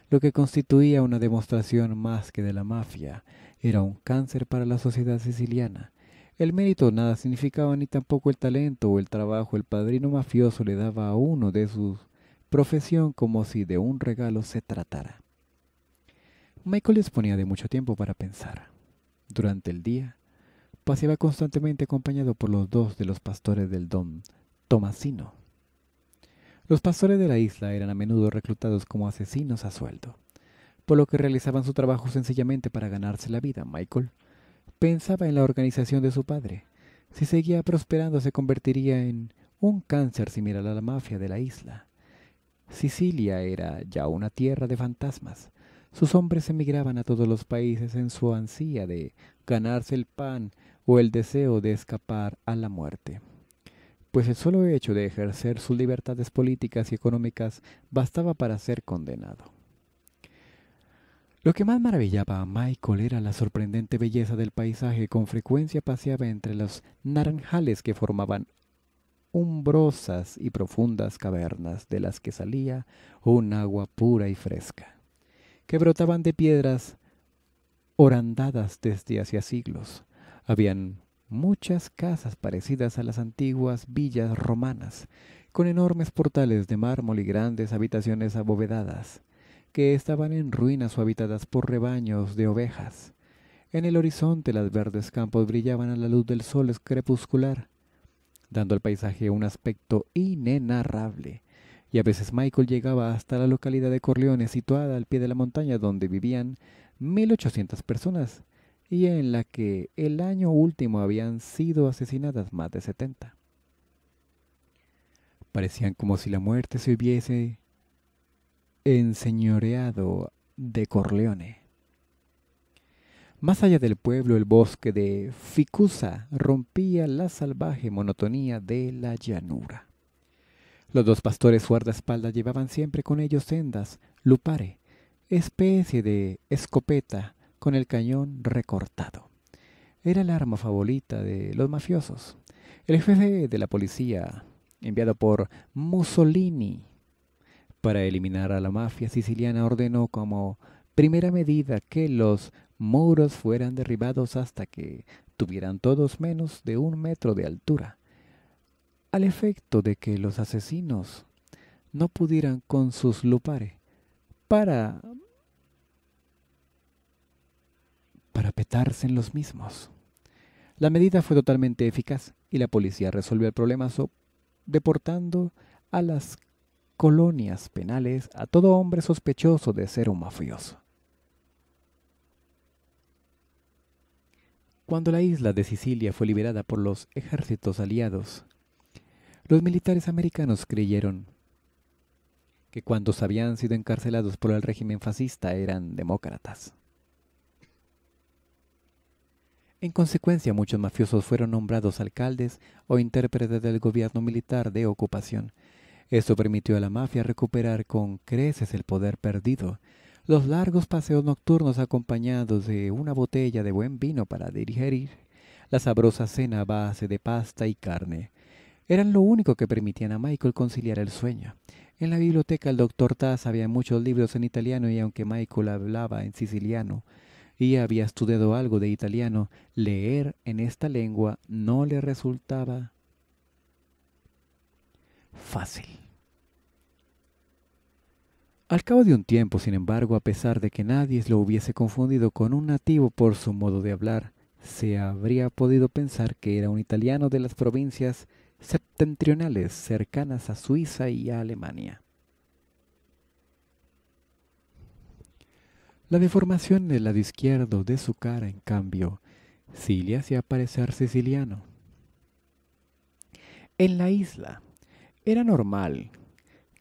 lo que constituía una demostración más que de la mafia, era un cáncer para la sociedad siciliana. El mérito nada significaba ni tampoco el talento o el trabajo el padrino mafioso le daba a uno de su profesión como si de un regalo se tratara. Michael disponía de mucho tiempo para pensar. Durante el día, paseaba constantemente acompañado por los dos de los pastores del don, Tomasino. Los pastores de la isla eran a menudo reclutados como asesinos a sueldo, por lo que realizaban su trabajo sencillamente para ganarse la vida. Michael pensaba en la organización de su padre. Si seguía prosperando se convertiría en un cáncer similar a la mafia de la isla. Sicilia era ya una tierra de fantasmas, sus hombres emigraban a todos los países en su ansía de ganarse el pan o el deseo de escapar a la muerte. Pues el solo hecho de ejercer sus libertades políticas y económicas bastaba para ser condenado. Lo que más maravillaba a Michael era la sorprendente belleza del paisaje. Con frecuencia paseaba entre los naranjales que formaban umbrosas y profundas cavernas de las que salía un agua pura y fresca que brotaban de piedras orandadas desde hacía siglos. Habían muchas casas parecidas a las antiguas villas romanas, con enormes portales de mármol y grandes habitaciones abovedadas, que estaban en ruinas o habitadas por rebaños de ovejas. En el horizonte las verdes campos brillaban a la luz del sol crepuscular, dando al paisaje un aspecto inenarrable, y a veces Michael llegaba hasta la localidad de Corleone, situada al pie de la montaña donde vivían 1.800 personas y en la que el año último habían sido asesinadas más de 70. Parecían como si la muerte se hubiese enseñoreado de Corleone. Más allá del pueblo, el bosque de Ficusa rompía la salvaje monotonía de la llanura. Los dos pastores guardaespaldas llevaban siempre con ellos sendas, lupare, especie de escopeta con el cañón recortado. Era el arma favorita de los mafiosos. El jefe de la policía, enviado por Mussolini para eliminar a la mafia siciliana, ordenó como primera medida que los muros fueran derribados hasta que tuvieran todos menos de un metro de altura al efecto de que los asesinos no pudieran con sus lupare para petarse en los mismos. La medida fue totalmente eficaz y la policía resolvió el problema deportando a las colonias penales a todo hombre sospechoso de ser un mafioso. Cuando la isla de Sicilia fue liberada por los ejércitos aliados, los militares americanos creyeron que cuantos habían sido encarcelados por el régimen fascista eran demócratas. En consecuencia, muchos mafiosos fueron nombrados alcaldes o intérpretes del gobierno militar de ocupación. Esto permitió a la mafia recuperar con creces el poder perdido. Los largos paseos nocturnos acompañados de una botella de buen vino para digerir, la sabrosa cena a base de pasta y carne, eran lo único que permitían a Michael conciliar el sueño. En la biblioteca el doctor Taz había muchos libros en italiano y aunque Michael hablaba en siciliano y había estudiado algo de italiano, leer en esta lengua no le resultaba fácil. Al cabo de un tiempo, sin embargo, a pesar de que nadie lo hubiese confundido con un nativo por su modo de hablar, se habría podido pensar que era un italiano de las provincias septentrionales cercanas a Suiza y a Alemania. La deformación del lado izquierdo de su cara, en cambio, sí le hacía parecer siciliano. En la isla era normal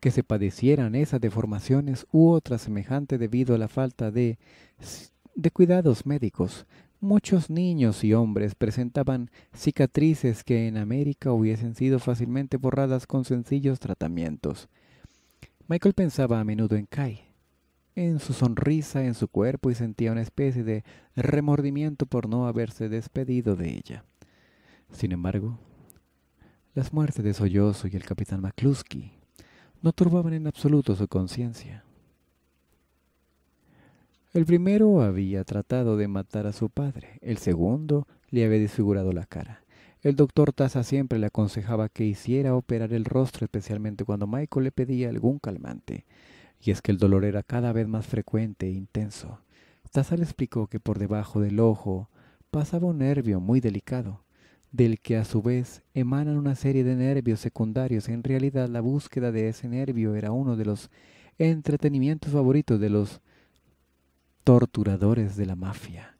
que se padecieran esas deformaciones u otras semejantes debido a la falta de, de cuidados médicos Muchos niños y hombres presentaban cicatrices que en América hubiesen sido fácilmente borradas con sencillos tratamientos. Michael pensaba a menudo en Kai, en su sonrisa, en su cuerpo y sentía una especie de remordimiento por no haberse despedido de ella. Sin embargo, las muertes de Sollozo y el capitán McCluskey no turbaban en absoluto su conciencia. El primero había tratado de matar a su padre, el segundo le había desfigurado la cara. El doctor Taza siempre le aconsejaba que hiciera operar el rostro, especialmente cuando Michael le pedía algún calmante. Y es que el dolor era cada vez más frecuente e intenso. Taza le explicó que por debajo del ojo pasaba un nervio muy delicado, del que a su vez emanan una serie de nervios secundarios. En realidad la búsqueda de ese nervio era uno de los entretenimientos favoritos de los torturadores de la mafia,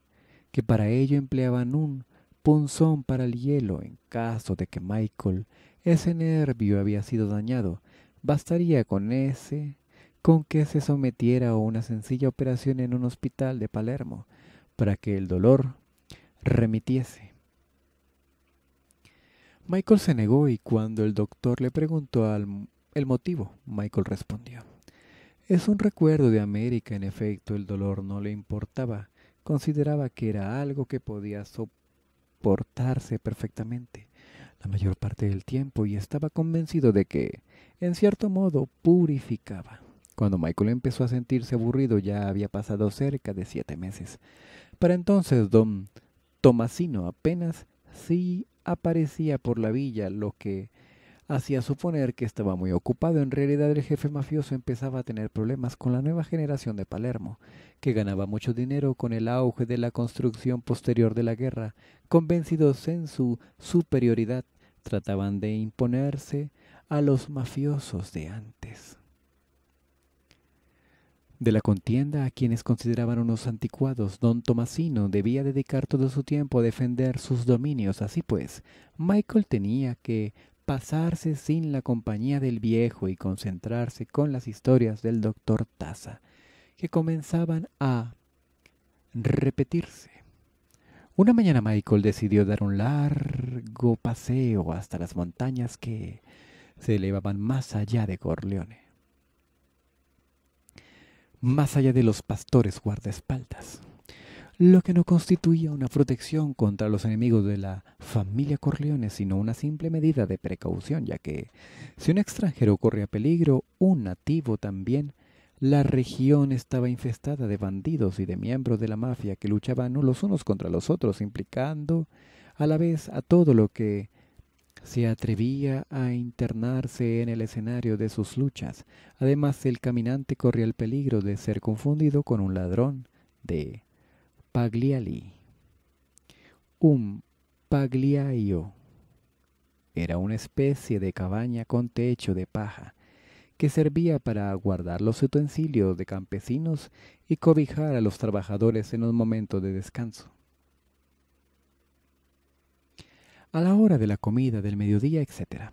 que para ello empleaban un punzón para el hielo en caso de que Michael ese nervio había sido dañado. Bastaría con ese con que se sometiera a una sencilla operación en un hospital de Palermo para que el dolor remitiese. Michael se negó y cuando el doctor le preguntó el motivo, Michael respondió. Es un recuerdo de América, en efecto, el dolor no le importaba. Consideraba que era algo que podía soportarse perfectamente la mayor parte del tiempo y estaba convencido de que, en cierto modo, purificaba. Cuando Michael empezó a sentirse aburrido ya había pasado cerca de siete meses. Para entonces don Tomasino apenas sí aparecía por la villa, lo que hacía suponer que estaba muy ocupado. En realidad el jefe mafioso empezaba a tener problemas con la nueva generación de Palermo, que ganaba mucho dinero con el auge de la construcción posterior de la guerra. Convencidos en su superioridad, trataban de imponerse a los mafiosos de antes. De la contienda a quienes consideraban unos anticuados, don Tomasino debía dedicar todo su tiempo a defender sus dominios. Así pues, Michael tenía que pasarse sin la compañía del viejo y concentrarse con las historias del doctor Taza, que comenzaban a repetirse. Una mañana Michael decidió dar un largo paseo hasta las montañas que se elevaban más allá de Corleone, más allá de los pastores guardaespaldas lo que no constituía una protección contra los enemigos de la familia Corleones, sino una simple medida de precaución, ya que si un extranjero corría peligro, un nativo también, la región estaba infestada de bandidos y de miembros de la mafia que luchaban los unos contra los otros, implicando a la vez a todo lo que se atrevía a internarse en el escenario de sus luchas. Además, el caminante corría el peligro de ser confundido con un ladrón de Pagliali. Un pagliaio era una especie de cabaña con techo de paja que servía para guardar los utensilios de campesinos y cobijar a los trabajadores en un momento de descanso. A la hora de la comida del mediodía, etc.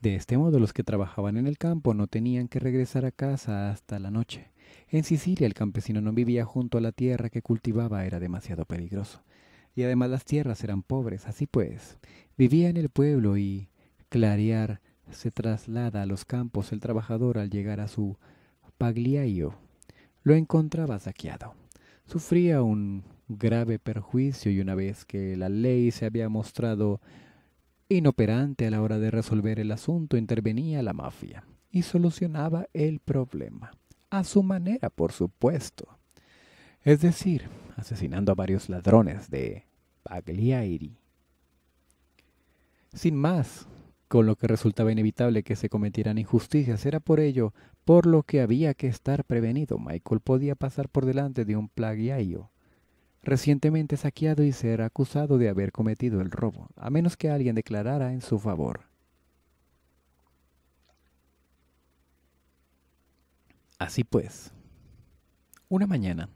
De este modo los que trabajaban en el campo no tenían que regresar a casa hasta la noche. En Sicilia el campesino no vivía junto a la tierra que cultivaba, era demasiado peligroso. Y además las tierras eran pobres, así pues, vivía en el pueblo y clarear se traslada a los campos el trabajador al llegar a su pagliaio. Lo encontraba saqueado. Sufría un grave perjuicio y una vez que la ley se había mostrado inoperante a la hora de resolver el asunto, intervenía la mafia y solucionaba el problema a su manera, por supuesto. Es decir, asesinando a varios ladrones de Pagliairi. Sin más, con lo que resultaba inevitable que se cometieran injusticias, era por ello por lo que había que estar prevenido. Michael podía pasar por delante de un plagiario recientemente saqueado y ser acusado de haber cometido el robo, a menos que alguien declarara en su favor. Así pues, una mañana,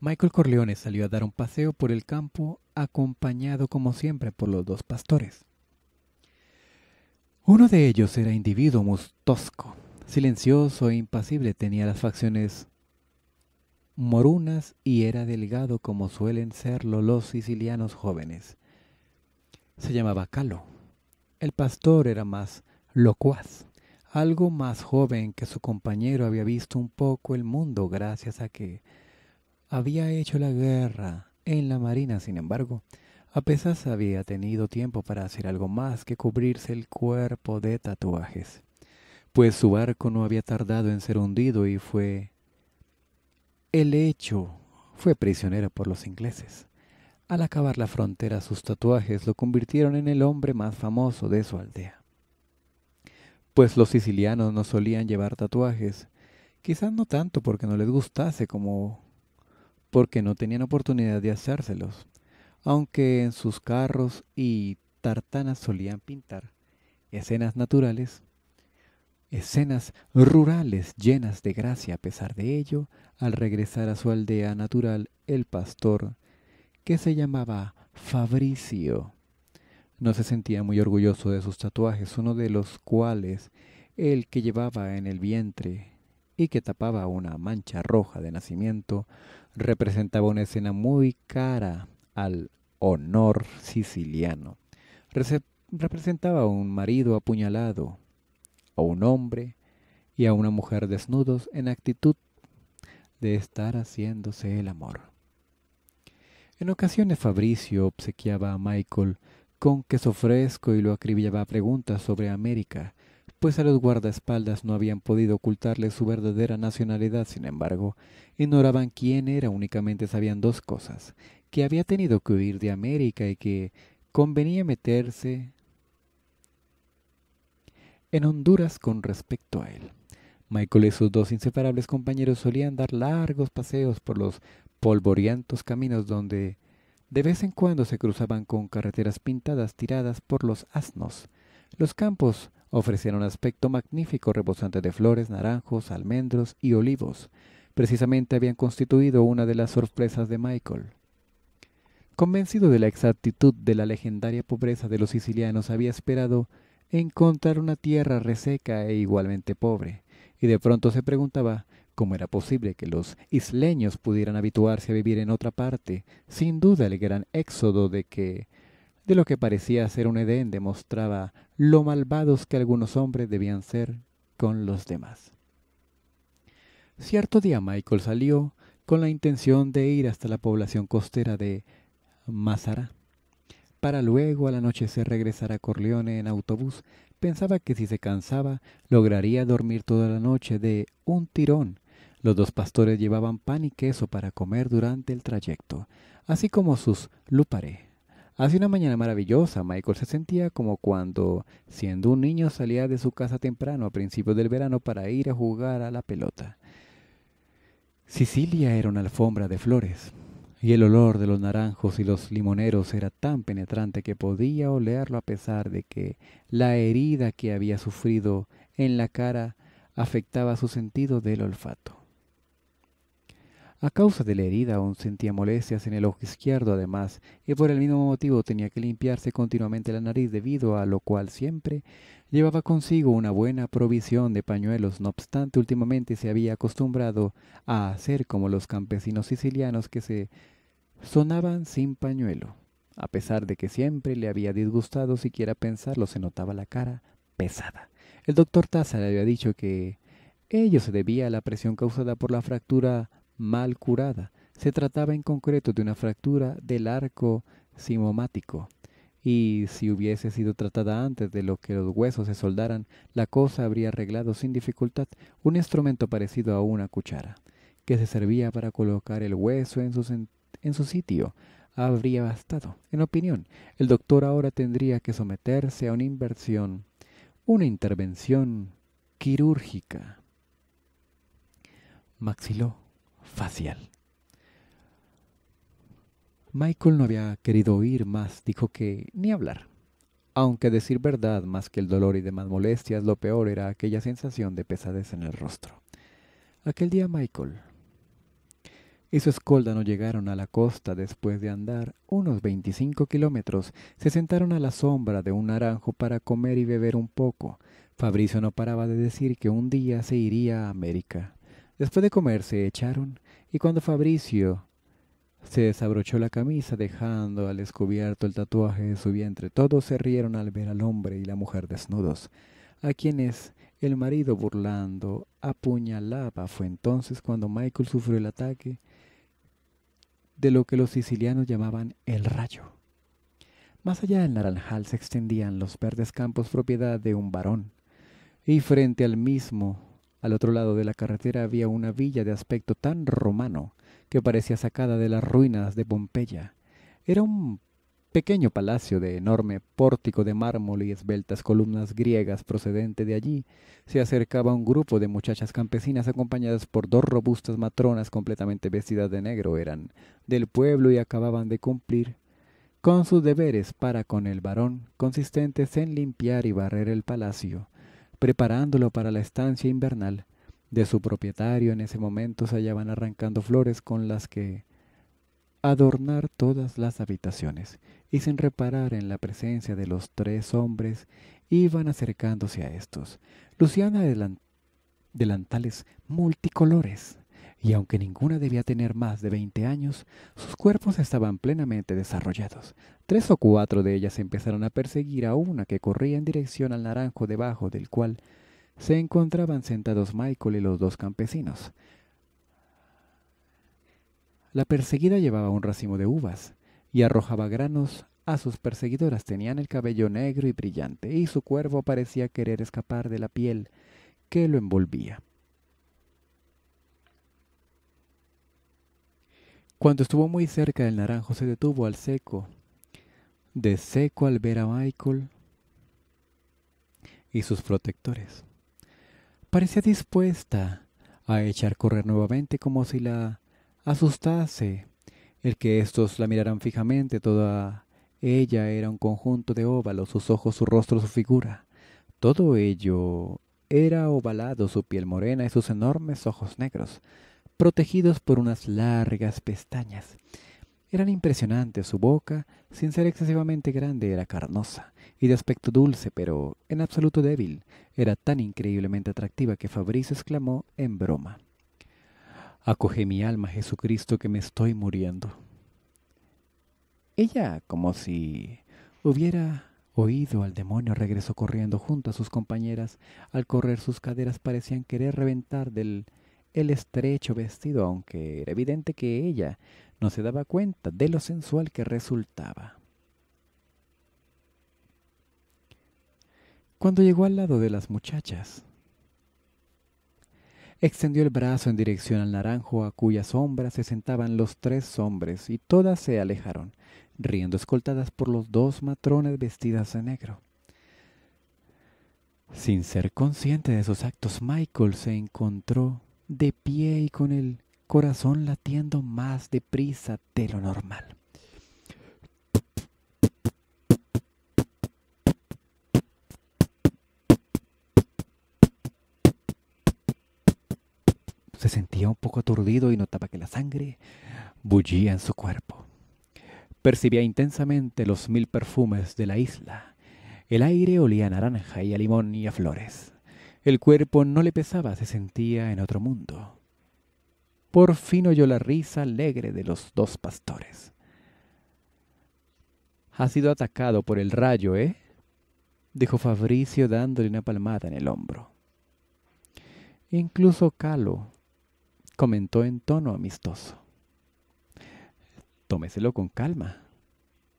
Michael Corleone salió a dar un paseo por el campo acompañado como siempre por los dos pastores. Uno de ellos era individuo tosco, silencioso e impasible, tenía las facciones morunas y era delgado como suelen serlo los sicilianos jóvenes. Se llamaba Calo. El pastor era más locuaz algo más joven que su compañero había visto un poco el mundo gracias a que había hecho la guerra en la marina, sin embargo, a pesar había tenido tiempo para hacer algo más que cubrirse el cuerpo de tatuajes, pues su barco no había tardado en ser hundido y fue... El hecho fue prisionero por los ingleses. Al acabar la frontera sus tatuajes lo convirtieron en el hombre más famoso de su aldea pues los sicilianos no solían llevar tatuajes, quizás no tanto porque no les gustase como porque no tenían oportunidad de hacérselos, aunque en sus carros y tartanas solían pintar escenas naturales, escenas rurales llenas de gracia. A pesar de ello, al regresar a su aldea natural, el pastor, que se llamaba Fabricio, no se sentía muy orgulloso de sus tatuajes, uno de los cuales el que llevaba en el vientre y que tapaba una mancha roja de nacimiento, representaba una escena muy cara al honor siciliano. representaba a un marido apuñalado, a un hombre y a una mujer desnudos en actitud de estar haciéndose el amor. En ocasiones Fabricio obsequiaba a Michael con queso fresco y lo acribillaba a preguntas sobre América, pues a los guardaespaldas no habían podido ocultarle su verdadera nacionalidad, sin embargo, ignoraban quién era, únicamente sabían dos cosas, que había tenido que huir de América y que convenía meterse en Honduras con respecto a él. Michael y sus dos inseparables compañeros solían dar largos paseos por los polvorientos caminos donde de vez en cuando se cruzaban con carreteras pintadas tiradas por los asnos. Los campos ofrecían un aspecto magnífico rebosante de flores, naranjos, almendros y olivos. Precisamente habían constituido una de las sorpresas de Michael. Convencido de la exactitud de la legendaria pobreza de los sicilianos, había esperado encontrar una tierra reseca e igualmente pobre, y de pronto se preguntaba ¿Cómo era posible que los isleños pudieran habituarse a vivir en otra parte? Sin duda el gran éxodo de que de lo que parecía ser un Edén demostraba lo malvados que algunos hombres debían ser con los demás. Cierto día Michael salió con la intención de ir hasta la población costera de Mazará, para luego al anochecer regresar a Corleone en autobús. Pensaba que si se cansaba, lograría dormir toda la noche de un tirón los dos pastores llevaban pan y queso para comer durante el trayecto, así como sus luparé. Hace una mañana maravillosa, Michael se sentía como cuando, siendo un niño, salía de su casa temprano a principios del verano para ir a jugar a la pelota. Sicilia era una alfombra de flores, y el olor de los naranjos y los limoneros era tan penetrante que podía olerlo a pesar de que la herida que había sufrido en la cara afectaba su sentido del olfato. A causa de la herida aún sentía molestias en el ojo izquierdo además, y por el mismo motivo tenía que limpiarse continuamente la nariz debido a lo cual siempre llevaba consigo una buena provisión de pañuelos, no obstante últimamente se había acostumbrado a hacer como los campesinos sicilianos que se sonaban sin pañuelo. A pesar de que siempre le había disgustado siquiera pensarlo, se notaba la cara pesada. El doctor Taza le había dicho que ello se debía a la presión causada por la fractura mal curada. Se trataba en concreto de una fractura del arco simomático, y si hubiese sido tratada antes de lo que los huesos se soldaran, la cosa habría arreglado sin dificultad un instrumento parecido a una cuchara, que se servía para colocar el hueso en su, en su sitio. Habría bastado. En opinión, el doctor ahora tendría que someterse a una inversión, una intervención quirúrgica. Maxiló facial. Michael no había querido oír más, dijo que ni hablar. Aunque decir verdad más que el dolor y demás molestias, lo peor era aquella sensación de pesadez en el rostro. Aquel día Michael y su escolta no llegaron a la costa después de andar unos 25 kilómetros. Se sentaron a la sombra de un naranjo para comer y beber un poco. Fabricio no paraba de decir que un día se iría a América. Después de comer se echaron y cuando Fabricio se desabrochó la camisa dejando al descubierto el tatuaje de su vientre, todos se rieron al ver al hombre y la mujer desnudos, a quienes el marido burlando apuñalaba. Fue entonces cuando Michael sufrió el ataque de lo que los sicilianos llamaban el rayo. Más allá del naranjal se extendían los verdes campos propiedad de un varón, y frente al mismo al otro lado de la carretera había una villa de aspecto tan romano que parecía sacada de las ruinas de Pompeya. Era un pequeño palacio de enorme pórtico de mármol y esbeltas columnas griegas procedente de allí, se acercaba un grupo de muchachas campesinas acompañadas por dos robustas matronas completamente vestidas de negro. Eran del pueblo y acababan de cumplir con sus deberes para con el varón, consistentes en limpiar y barrer el palacio, preparándolo para la estancia invernal. De su propietario en ese momento se hallaban arrancando flores con las que adornar todas las habitaciones, y sin reparar en la presencia de los tres hombres, iban acercándose a estos. Luciana delantales multicolores, y aunque ninguna debía tener más de veinte años, sus cuerpos estaban plenamente desarrollados. Tres o cuatro de ellas empezaron a perseguir a una que corría en dirección al naranjo debajo del cual se encontraban sentados Michael y los dos campesinos. La perseguida llevaba un racimo de uvas y arrojaba granos a sus perseguidoras. Tenían el cabello negro y brillante y su cuervo parecía querer escapar de la piel que lo envolvía. Cuando estuvo muy cerca del naranjo se detuvo al seco. De seco al ver a Michael y sus protectores. Parecía dispuesta a echar correr nuevamente como si la asustase el que éstos la miraran fijamente. Toda ella era un conjunto de óvalos, sus ojos, su rostro, su figura. Todo ello era ovalado, su piel morena y sus enormes ojos negros protegidos por unas largas pestañas. Eran impresionantes, su boca, sin ser excesivamente grande, era carnosa y de aspecto dulce, pero en absoluto débil. Era tan increíblemente atractiva que Fabrice exclamó en broma. Acoge mi alma, Jesucristo, que me estoy muriendo. Ella, como si hubiera oído al demonio, regresó corriendo junto a sus compañeras. Al correr sus caderas parecían querer reventar del el estrecho vestido, aunque era evidente que ella no se daba cuenta de lo sensual que resultaba. Cuando llegó al lado de las muchachas, extendió el brazo en dirección al naranjo a cuya sombra se sentaban los tres hombres y todas se alejaron, riendo escoltadas por los dos matrones vestidas de negro. Sin ser consciente de sus actos, Michael se encontró de pie y con el corazón latiendo más deprisa de lo normal. Se sentía un poco aturdido y notaba que la sangre bullía en su cuerpo. Percibía intensamente los mil perfumes de la isla. El aire olía a naranja y a limón y a flores. El cuerpo no le pesaba, se sentía en otro mundo. Por fin oyó la risa alegre de los dos pastores. —Ha sido atacado por el rayo, ¿eh? dijo Fabricio dándole una palmada en el hombro. Incluso Calo comentó en tono amistoso. Tómeselo con calma.